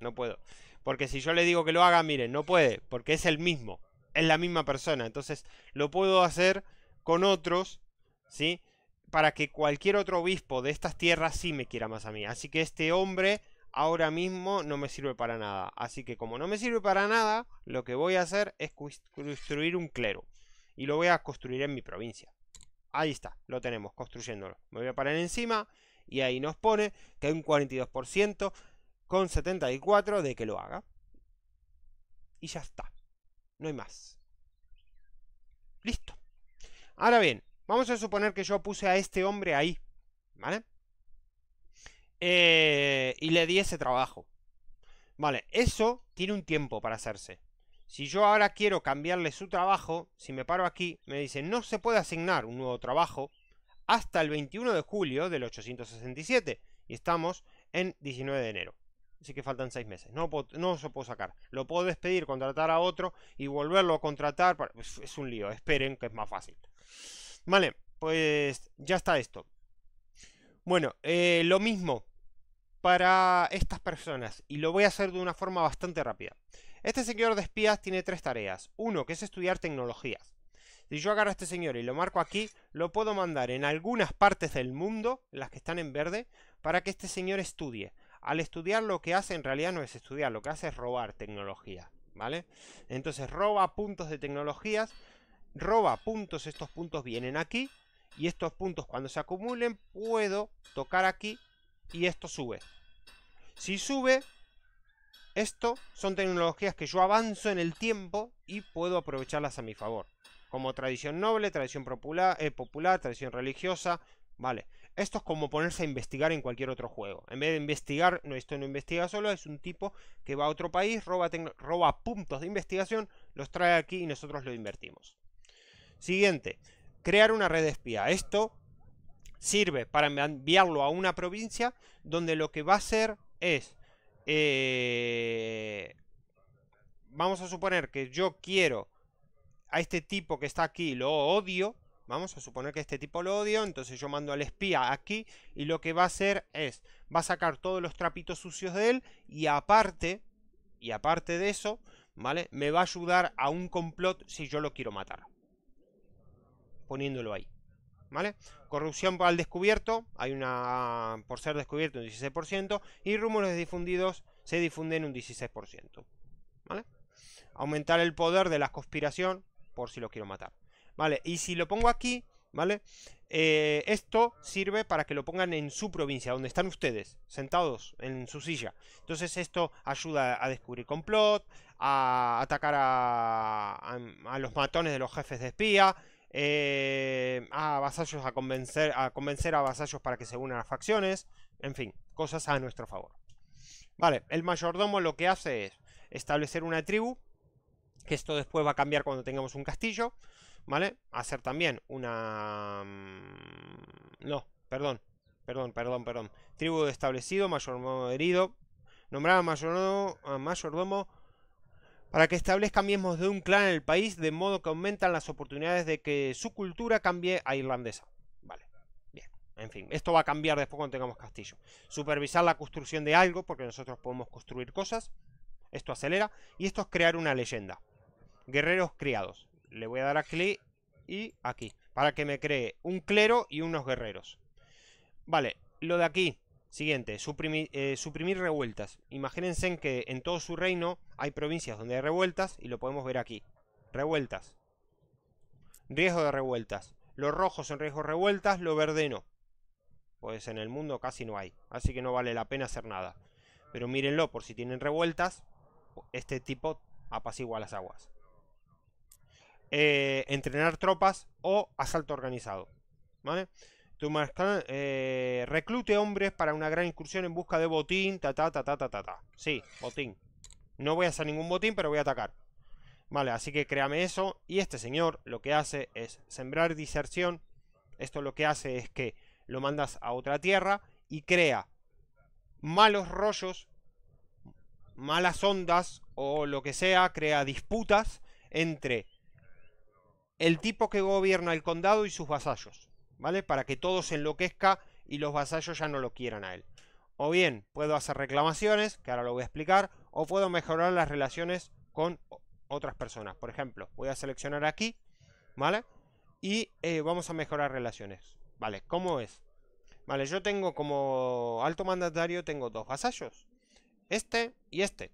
No puedo. Porque si yo le digo que lo haga, miren, no puede, porque es el mismo, es la misma persona. Entonces lo puedo hacer con otros, ¿sí? para que cualquier otro obispo de estas tierras sí me quiera más a mí. Así que este hombre ahora mismo no me sirve para nada. Así que como no me sirve para nada, lo que voy a hacer es construir un clero. Y lo voy a construir en mi provincia. Ahí está, lo tenemos, construyéndolo. Me voy a parar encima y ahí nos pone que hay un 42% con 74% de que lo haga. Y ya está, no hay más. Listo. Ahora bien, Vamos a suponer que yo puse a este hombre ahí, ¿vale? Eh, y le di ese trabajo. Vale, eso tiene un tiempo para hacerse. Si yo ahora quiero cambiarle su trabajo, si me paro aquí, me dice no se puede asignar un nuevo trabajo hasta el 21 de julio del 867. Y estamos en 19 de enero. Así que faltan 6 meses. No, no se puedo sacar. Lo puedo despedir, contratar a otro y volverlo a contratar. Es un lío. Esperen que es más fácil. Vale, pues ya está esto. Bueno, eh, lo mismo para estas personas y lo voy a hacer de una forma bastante rápida. Este señor de espías tiene tres tareas. Uno, que es estudiar tecnologías. Si yo agarro a este señor y lo marco aquí, lo puedo mandar en algunas partes del mundo, las que están en verde, para que este señor estudie. Al estudiar lo que hace en realidad no es estudiar, lo que hace es robar tecnología, ¿vale? Entonces roba puntos de tecnologías roba puntos, estos puntos vienen aquí, y estos puntos cuando se acumulen puedo tocar aquí y esto sube. Si sube, esto son tecnologías que yo avanzo en el tiempo y puedo aprovecharlas a mi favor. Como tradición noble, tradición eh, popular, tradición religiosa, vale. Esto es como ponerse a investigar en cualquier otro juego. En vez de investigar, no, esto no investiga solo, es un tipo que va a otro país, roba, roba puntos de investigación, los trae aquí y nosotros lo invertimos. Siguiente, crear una red de espía. Esto sirve para enviarlo a una provincia donde lo que va a hacer es... Eh, vamos a suponer que yo quiero a este tipo que está aquí, lo odio. Vamos a suponer que este tipo lo odio, entonces yo mando al espía aquí y lo que va a hacer es, va a sacar todos los trapitos sucios de él y aparte, y aparte de eso, ¿vale? Me va a ayudar a un complot si yo lo quiero matar poniéndolo ahí. ¿Vale? Corrupción al descubierto, hay una por ser descubierto un 16% y rumores difundidos se difunden un 16%. ¿Vale? Aumentar el poder de la conspiración por si lo quiero matar. ¿Vale? Y si lo pongo aquí, ¿vale? Eh, esto sirve para que lo pongan en su provincia, donde están ustedes, sentados en su silla. Entonces esto ayuda a descubrir complot, a atacar a, a los matones de los jefes de espía, eh, a vasallos a convencer, a convencer a vasallos para que se unan a las facciones, en fin, cosas a nuestro favor. Vale, el mayordomo lo que hace es establecer una tribu, que esto después va a cambiar cuando tengamos un castillo, ¿vale? Hacer también una... Mm, no, perdón, perdón, perdón, perdón. Tribu establecido, mayordomo herido, nombrar a mayordomo, a ah, mayordomo para que establezcan miembros de un clan en el país, de modo que aumentan las oportunidades de que su cultura cambie a irlandesa. Vale, bien, en fin, esto va a cambiar después cuando tengamos castillo. Supervisar la construcción de algo, porque nosotros podemos construir cosas, esto acelera, y esto es crear una leyenda. Guerreros criados, le voy a dar a clic y aquí, para que me cree un clero y unos guerreros. Vale, lo de aquí, Siguiente, eh, suprimir, revueltas. Imagínense que en todo su reino hay provincias donde hay revueltas y lo podemos ver aquí. Revueltas. Riesgo de revueltas. Los rojos son riesgos revueltas, lo verde no. Pues en el mundo casi no hay, así que no vale la pena hacer nada. Pero mírenlo, por si tienen revueltas, este tipo apacigua las aguas. Eh, entrenar tropas o asalto organizado. ¿Vale? Eh, reclute hombres para una gran incursión en busca de botín. Ta, ta, ta, ta, ta, ta, ta. Sí, botín. No voy a hacer ningún botín, pero voy a atacar. Vale, así que créame eso. Y este señor lo que hace es sembrar diserción. Esto lo que hace es que lo mandas a otra tierra y crea malos rollos, malas ondas o lo que sea, crea disputas entre el tipo que gobierna el condado y sus vasallos. ¿vale? Para que todo se enloquezca y los vasallos ya no lo quieran a él. O bien puedo hacer reclamaciones, que ahora lo voy a explicar, o puedo mejorar las relaciones con otras personas. Por ejemplo, voy a seleccionar aquí, ¿vale? Y eh, vamos a mejorar relaciones. ¿Vale? ¿Cómo es? Vale, yo tengo como alto mandatario, tengo dos vasallos. Este y este.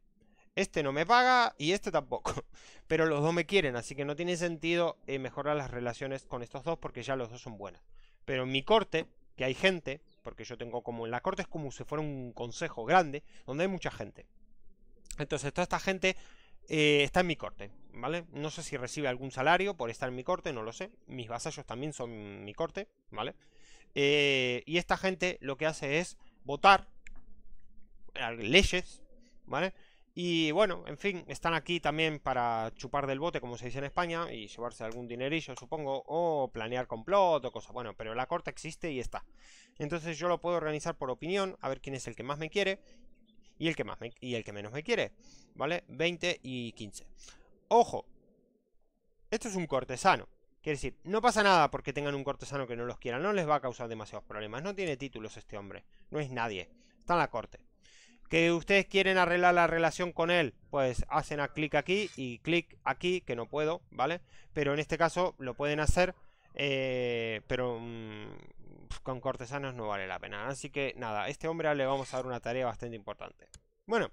Este no me paga y este tampoco. [LAUGHS] Pero los dos me quieren, así que no tiene sentido eh, mejorar las relaciones con estos dos porque ya los dos son buenas. Pero en mi corte, que hay gente, porque yo tengo como... En la corte es como si fuera un consejo grande, donde hay mucha gente. Entonces toda esta gente eh, está en mi corte, ¿vale? No sé si recibe algún salario por estar en mi corte, no lo sé. Mis vasallos también son mi corte, ¿vale? Eh, y esta gente lo que hace es votar leyes, ¿vale? Y bueno, en fin, están aquí también para chupar del bote, como se dice en España, y llevarse algún dinerillo, supongo, o planear complot o cosas. Bueno, pero la corte existe y está. Entonces yo lo puedo organizar por opinión, a ver quién es el que más me quiere y el que, más y el que menos me quiere, ¿vale? 20 y 15. Ojo, esto es un cortesano. Quiere decir, no pasa nada porque tengan un cortesano que no los quiera, no les va a causar demasiados problemas. No tiene títulos este hombre, no es nadie, está en la corte. Que ustedes quieren arreglar la relación con él, pues hacen a clic aquí y clic aquí, que no puedo, ¿vale? Pero en este caso lo pueden hacer, eh, pero mm, con cortesanos no vale la pena. Así que nada, a este hombre le vamos a dar una tarea bastante importante. Bueno,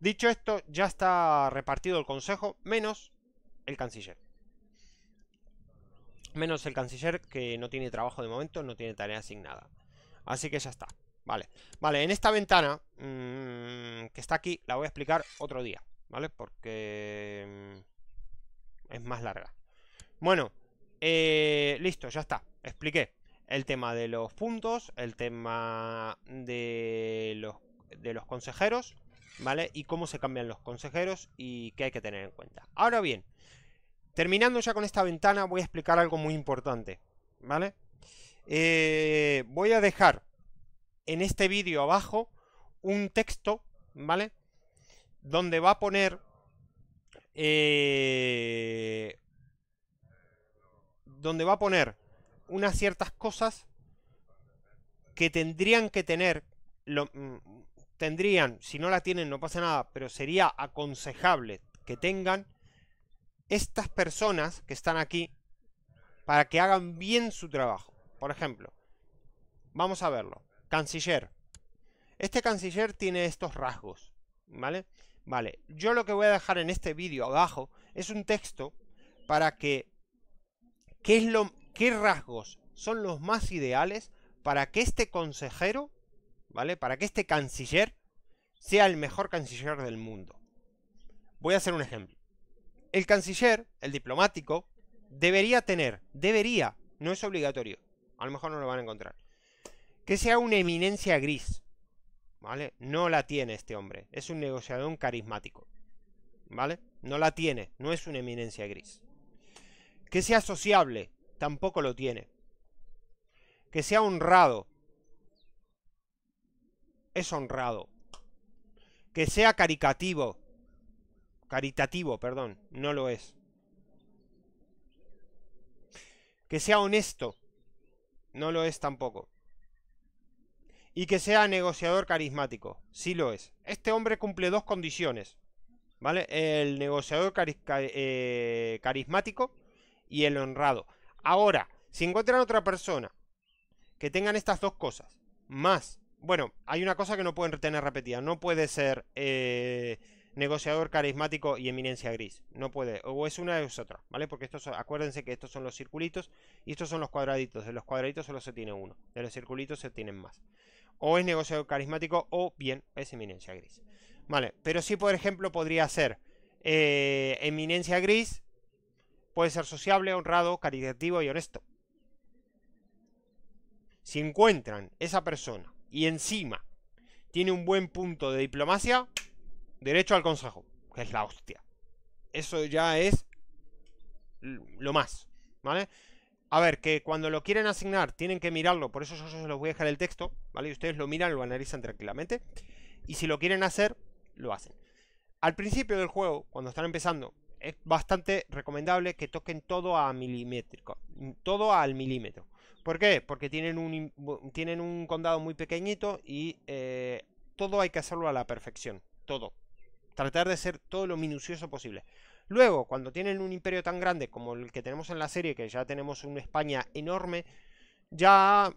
dicho esto, ya está repartido el consejo, menos el canciller. Menos el canciller que no tiene trabajo de momento, no tiene tarea asignada. Así que ya está. Vale, vale, en esta ventana mm, que está aquí la voy a explicar otro día, ¿vale? Porque mm, es más larga. Bueno, eh, listo, ya está, expliqué el tema de los puntos, el tema de los, de los consejeros, ¿vale? Y cómo se cambian los consejeros y qué hay que tener en cuenta. Ahora bien, terminando ya con esta ventana voy a explicar algo muy importante, ¿vale? Eh, voy a dejar en este vídeo abajo un texto, ¿vale? Donde va a poner... Eh, donde va a poner unas ciertas cosas que tendrían que tener, lo, mm, tendrían, si no la tienen no pasa nada, pero sería aconsejable que tengan estas personas que están aquí para que hagan bien su trabajo. Por ejemplo, vamos a verlo. Canciller. Este canciller tiene estos rasgos, ¿vale? Vale, yo lo que voy a dejar en este vídeo abajo es un texto para que... ¿Qué, es lo, qué rasgos son los más ideales para que este consejero, ¿vale? Para que este canciller sea el mejor canciller del mundo. Voy a hacer un ejemplo. El canciller, el diplomático, debería tener, debería, no es obligatorio, a lo mejor no lo van a encontrar, que sea una eminencia gris, ¿vale? No la tiene este hombre, es un negociador carismático, ¿vale? No la tiene, no es una eminencia gris. Que sea sociable, tampoco lo tiene. Que sea honrado, es honrado. Que sea caritativo, caritativo, perdón, no lo es. Que sea honesto, no lo es tampoco y que sea negociador carismático. Sí lo es. Este hombre cumple dos condiciones. ¿Vale? El negociador eh, carismático y el honrado. Ahora, si encuentran otra persona que tengan estas dos cosas, más... Bueno, hay una cosa que no pueden tener repetida. No puede ser eh, negociador carismático y eminencia gris. No puede. O es una o es otra, ¿vale? Porque estos acuérdense que estos son los circulitos y estos son los cuadraditos. De los cuadraditos solo se tiene uno. De los circulitos se tienen más o es negocio carismático o bien es eminencia gris. Vale, pero sí, por ejemplo, podría ser eh, eminencia gris, puede ser sociable, honrado, caritativo y honesto. Si encuentran esa persona y encima tiene un buen punto de diplomacia, derecho al consejo, que es la hostia. Eso ya es lo más, ¿vale? A ver, que cuando lo quieren asignar tienen que mirarlo, por eso yo se los voy a dejar el texto, ¿vale? Y ustedes lo miran, lo analizan tranquilamente. Y si lo quieren hacer, lo hacen. Al principio del juego, cuando están empezando, es bastante recomendable que toquen todo a milimétrico, todo al milímetro. ¿Por qué? Porque tienen un, tienen un condado muy pequeñito y eh, todo hay que hacerlo a la perfección, todo. Tratar de ser todo lo minucioso posible. Luego, cuando tienen un imperio tan grande como el que tenemos en la serie, que ya tenemos una España enorme, ya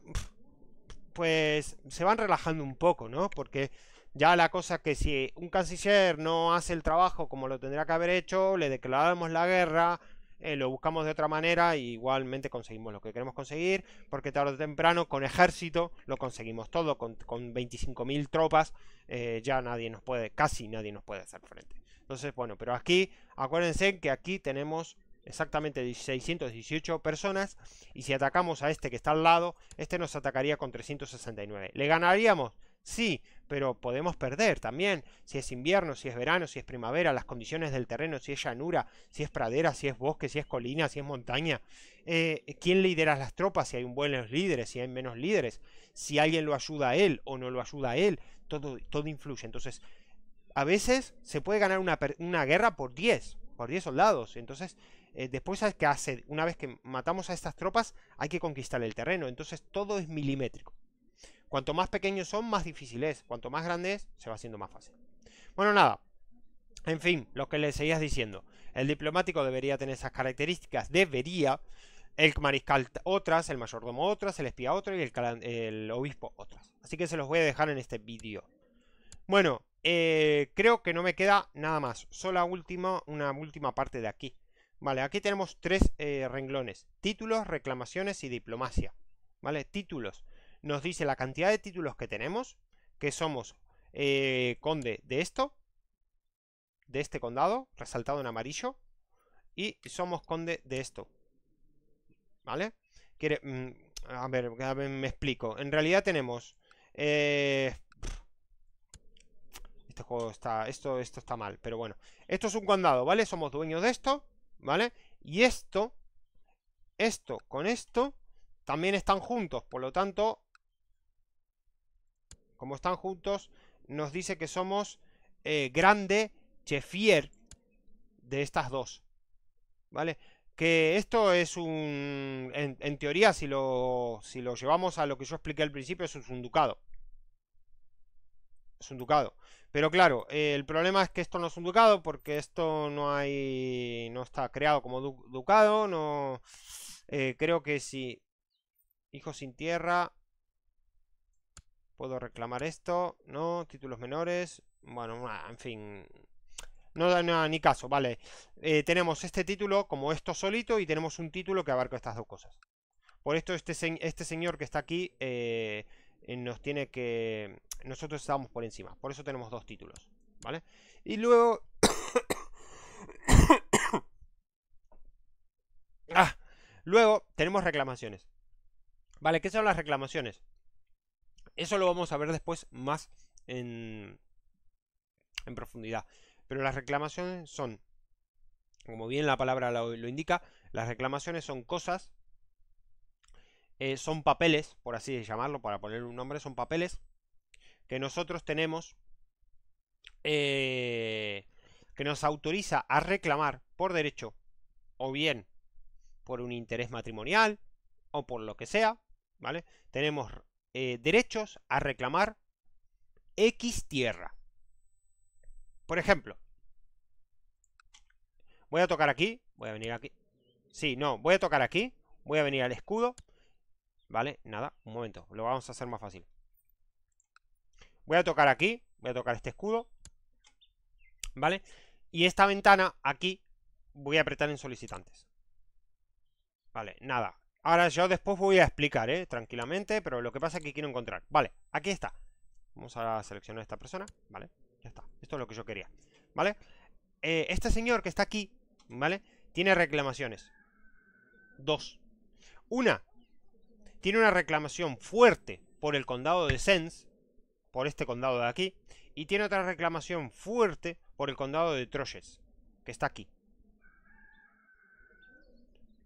pues se van relajando un poco, ¿no? Porque ya la cosa es que si un canciller no hace el trabajo como lo tendría que haber hecho, le declaramos la guerra, eh, lo buscamos de otra manera igualmente conseguimos lo que queremos conseguir, porque tarde o temprano con ejército lo conseguimos todo, con, con 25.000 tropas eh, ya nadie nos puede, casi nadie nos puede hacer frente. Entonces, bueno, pero aquí, acuérdense que aquí tenemos exactamente 618 personas y si atacamos a este que está al lado, este nos atacaría con 369. ¿Le ganaríamos? Sí, pero podemos perder también. Si es invierno, si es verano, si es primavera, las condiciones del terreno, si es llanura, si es pradera, si es bosque, si es colina, si es montaña. Eh, ¿Quién lidera las tropas? Si hay un buen líderes, si hay menos líderes, si alguien lo ayuda a él o no lo ayuda a él, todo, todo influye. Entonces, a veces se puede ganar una, guerra por 10, por 10 soldados. Entonces, eh, después hay que hacer, una vez que matamos a estas tropas, hay que conquistar el terreno. Entonces, todo es milimétrico. Cuanto más pequeños son, más difícil es. Cuanto más grandes, se va haciendo más fácil. Bueno, nada. En fin, lo que le seguías diciendo. El diplomático debería tener esas características. Debería. El mariscal otras, el mayordomo otras, el espía otro y el, el obispo otras. Así que se los voy a dejar en este vídeo. Bueno, eh, creo que no me queda nada más. Solo última, una última parte de aquí. Vale, aquí tenemos tres eh, renglones. Títulos, reclamaciones y diplomacia. Vale, títulos. Nos dice la cantidad de títulos que tenemos, que somos eh, conde de esto, de este condado, resaltado en amarillo, y somos conde de esto. ¿Vale? Quiere, mm, a, ver, me explico. En realidad tenemos... Este juego está... Esto, esto está mal, pero bueno. Esto es un condado, ¿vale? Somos dueños de esto, ¿vale? Y esto, esto con esto, también están juntos. Por lo tanto, como están juntos, nos dice que somos eh, grande chefier de estas dos, ¿vale? Que esto es un... En, teoría, si lo, si lo llevamos a lo que yo expliqué al principio, es un ducado. Es un ducado. Pero claro, eh, el problema es que esto no es un ducado porque esto no hay, no está creado como ducado, no... Eh, creo que si hijo sin tierra, puedo reclamar esto, ¿no? Títulos menores, bueno, en fin, no da ni caso, vale. Eh, tenemos este título como esto solito y tenemos un título que abarca estas dos cosas. Por esto este, este señor que está aquí nos tiene que, nosotros estamos por encima. Por eso tenemos dos títulos, ¿vale? Y luego... [COUGHS] ah, luego tenemos reclamaciones. ¿Vale? ¿Qué son las reclamaciones? Eso lo vamos a ver después más en, profundidad. Pero las reclamaciones son, como bien la palabra lo, indica, las reclamaciones son cosas, eh, son papeles, por así llamarlo, para poner un nombre, son papeles que nosotros tenemos eh, que nos autoriza a reclamar por derecho o bien por un interés matrimonial o por lo que sea, ¿vale? Tenemos eh, derechos a reclamar X tierra. Por ejemplo, voy a tocar aquí, voy a venir aquí. Sí, no, voy a tocar aquí, voy a venir al escudo, ¿vale? Nada, un momento, lo vamos a hacer más fácil. Voy a tocar aquí, voy a tocar este escudo, ¿vale? Y esta ventana aquí voy a apretar en solicitantes. Vale, nada. Ahora yo después voy a explicar, ¿eh? Tranquilamente, pero lo que pasa es que quiero encontrar. Vale, aquí está. Vamos a seleccionar a esta persona, ¿vale? Ya está. Esto es lo que yo quería, ¿vale? Eh, este señor que está aquí, ¿vale? Tiene reclamaciones. Dos. Una, tiene una reclamación fuerte por el condado de Sens, por este condado de aquí, y tiene otra reclamación fuerte por el condado de Troyes, que está aquí.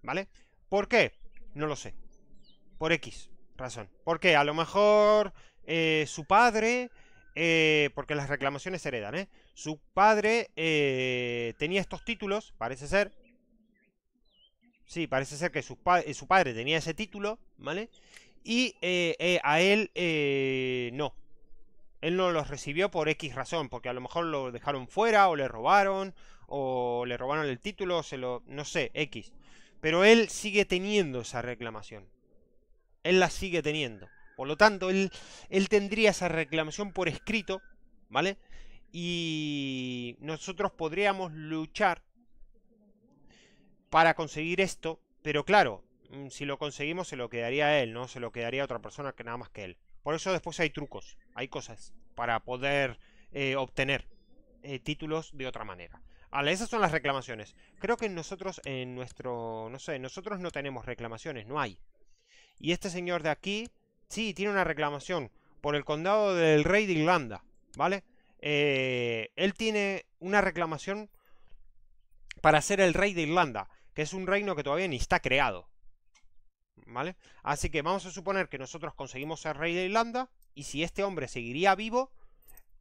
¿Vale? ¿Por qué? No lo sé. Por X razón. Porque a lo mejor eh, su padre, eh, porque las reclamaciones se heredan, ¿eh? Su padre tenía estos títulos, parece ser. Sí, parece ser que su, su padre tenía ese título, ¿vale? Y a él no, él no los recibió por X razón, porque a lo mejor lo dejaron fuera, o le robaron, o le robaron el título, se lo. no sé, X. Pero él sigue teniendo esa reclamación. Él la sigue teniendo. Por lo tanto, él, él tendría esa reclamación por escrito, ¿vale? Y nosotros podríamos luchar para conseguir esto, pero claro, mm, si lo conseguimos se lo quedaría a él, no se lo quedaría a otra persona que nada más que él. Por eso después hay trucos, hay cosas para poder eh, obtener eh, títulos de otra manera. Vale, esas son las reclamaciones. Creo que nosotros en nuestro... No sé, nosotros no tenemos reclamaciones, no hay. Y este señor de aquí, sí, tiene una reclamación por el condado del rey de Irlanda, ¿vale? Eh, él tiene una reclamación para ser el rey de Irlanda, que es un reino que todavía ni está creado, ¿vale? Así que vamos a suponer que nosotros conseguimos ser rey de Irlanda y si este hombre seguiría vivo,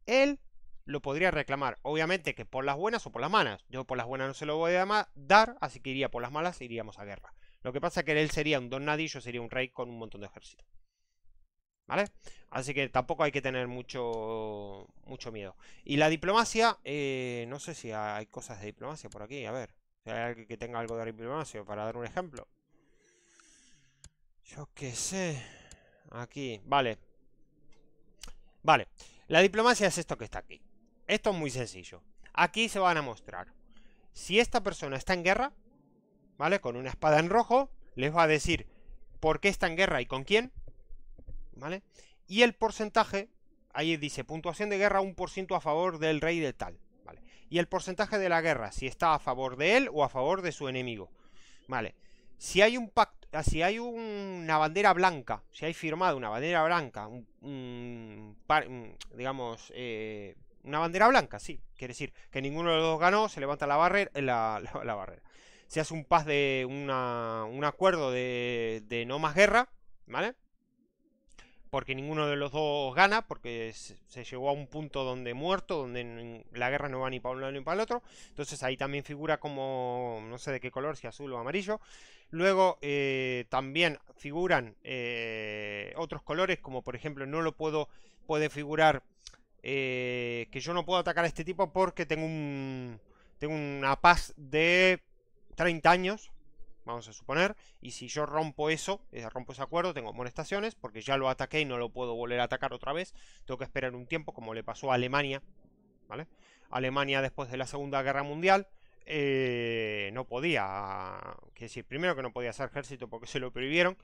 él lo podría reclamar. Obviamente que por las buenas o por las malas. Yo por las buenas no se lo voy a dar, así que iría por las malas e iríamos a guerra. Lo que pasa es que él sería un don nadie, yo sería un rey con un montón de ejército. ¿Vale? Así que tampoco hay que tener mucho, mucho miedo. Y la diplomacia, eh, no sé si hay cosas de diplomacia por aquí, a ver. Si hay alguien que tenga algo de diplomacia para dar un ejemplo. Yo qué sé. Aquí, vale. Vale. La diplomacia es esto que está aquí. Esto es muy sencillo. Aquí se van a mostrar. Si esta persona está en guerra, ¿vale? Con una espada en rojo, les va a decir por qué está en guerra y con quién, ¿vale? Y el porcentaje, ahí dice puntuación de guerra un por ciento a favor del rey de tal, ¿vale? Y el porcentaje de la guerra, si está a favor de él o a favor de su enemigo, ¿vale? Si hay un pacto si hay una bandera blanca, si hay firmado una bandera blanca, digamos, eh, una bandera blanca, sí, quiere decir que ninguno de los dos ganó, se levanta la barrera, eh, [LAUGHS] la, barrera. Se hace un paz de un acuerdo de, de no más guerra, ¿vale? porque ninguno de los dos gana, porque se llegó a un punto donde muerto, donde la guerra no va ni para un lado ni para el otro. Entonces ahí también figura como, no sé de qué color, si azul o amarillo, Luego eh, también figuran eh, otros colores, como por ejemplo no lo puedo, puede figurar eh, que yo no puedo atacar a este tipo porque tengo, un, tengo una paz de 30 años, vamos a suponer, y si yo rompo eso, rompo ese acuerdo, tengo molestaciones porque ya lo ataqué y no lo puedo volver a atacar otra vez, tengo que esperar un tiempo como le pasó a Alemania, ¿vale? Alemania después de la Segunda Guerra Mundial, eh, no podía, que decir, primero que no podía ser ejército porque se lo prohibieron,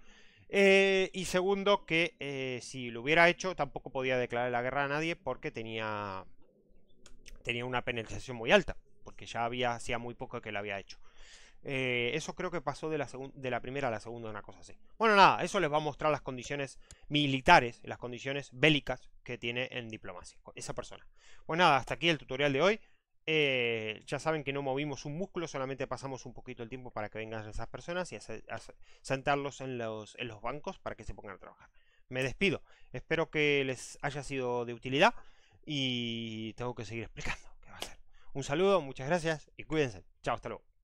eh, y segundo que eh, si lo hubiera hecho tampoco podía declarar la guerra a nadie porque tenía, tenía una penalización muy alta, porque ya había, hacía muy poco que lo había hecho. eso creo que pasó de la, de la primera a la segunda, una cosa así. Bueno, nada, eso les va a mostrar las condiciones militares, las condiciones bélicas que tiene en diplomacia, esa persona. Pues nada, hasta aquí el tutorial de hoy. Eh, ya saben que no movimos un músculo, solamente pasamos un poquito el tiempo para que vengan esas personas y sentarlos en los, en los bancos para que se pongan a trabajar. Me despido, espero que les haya sido de utilidad y tengo que seguir explicando qué va a ser. Un saludo, muchas gracias y cuídense. Chao, hasta luego.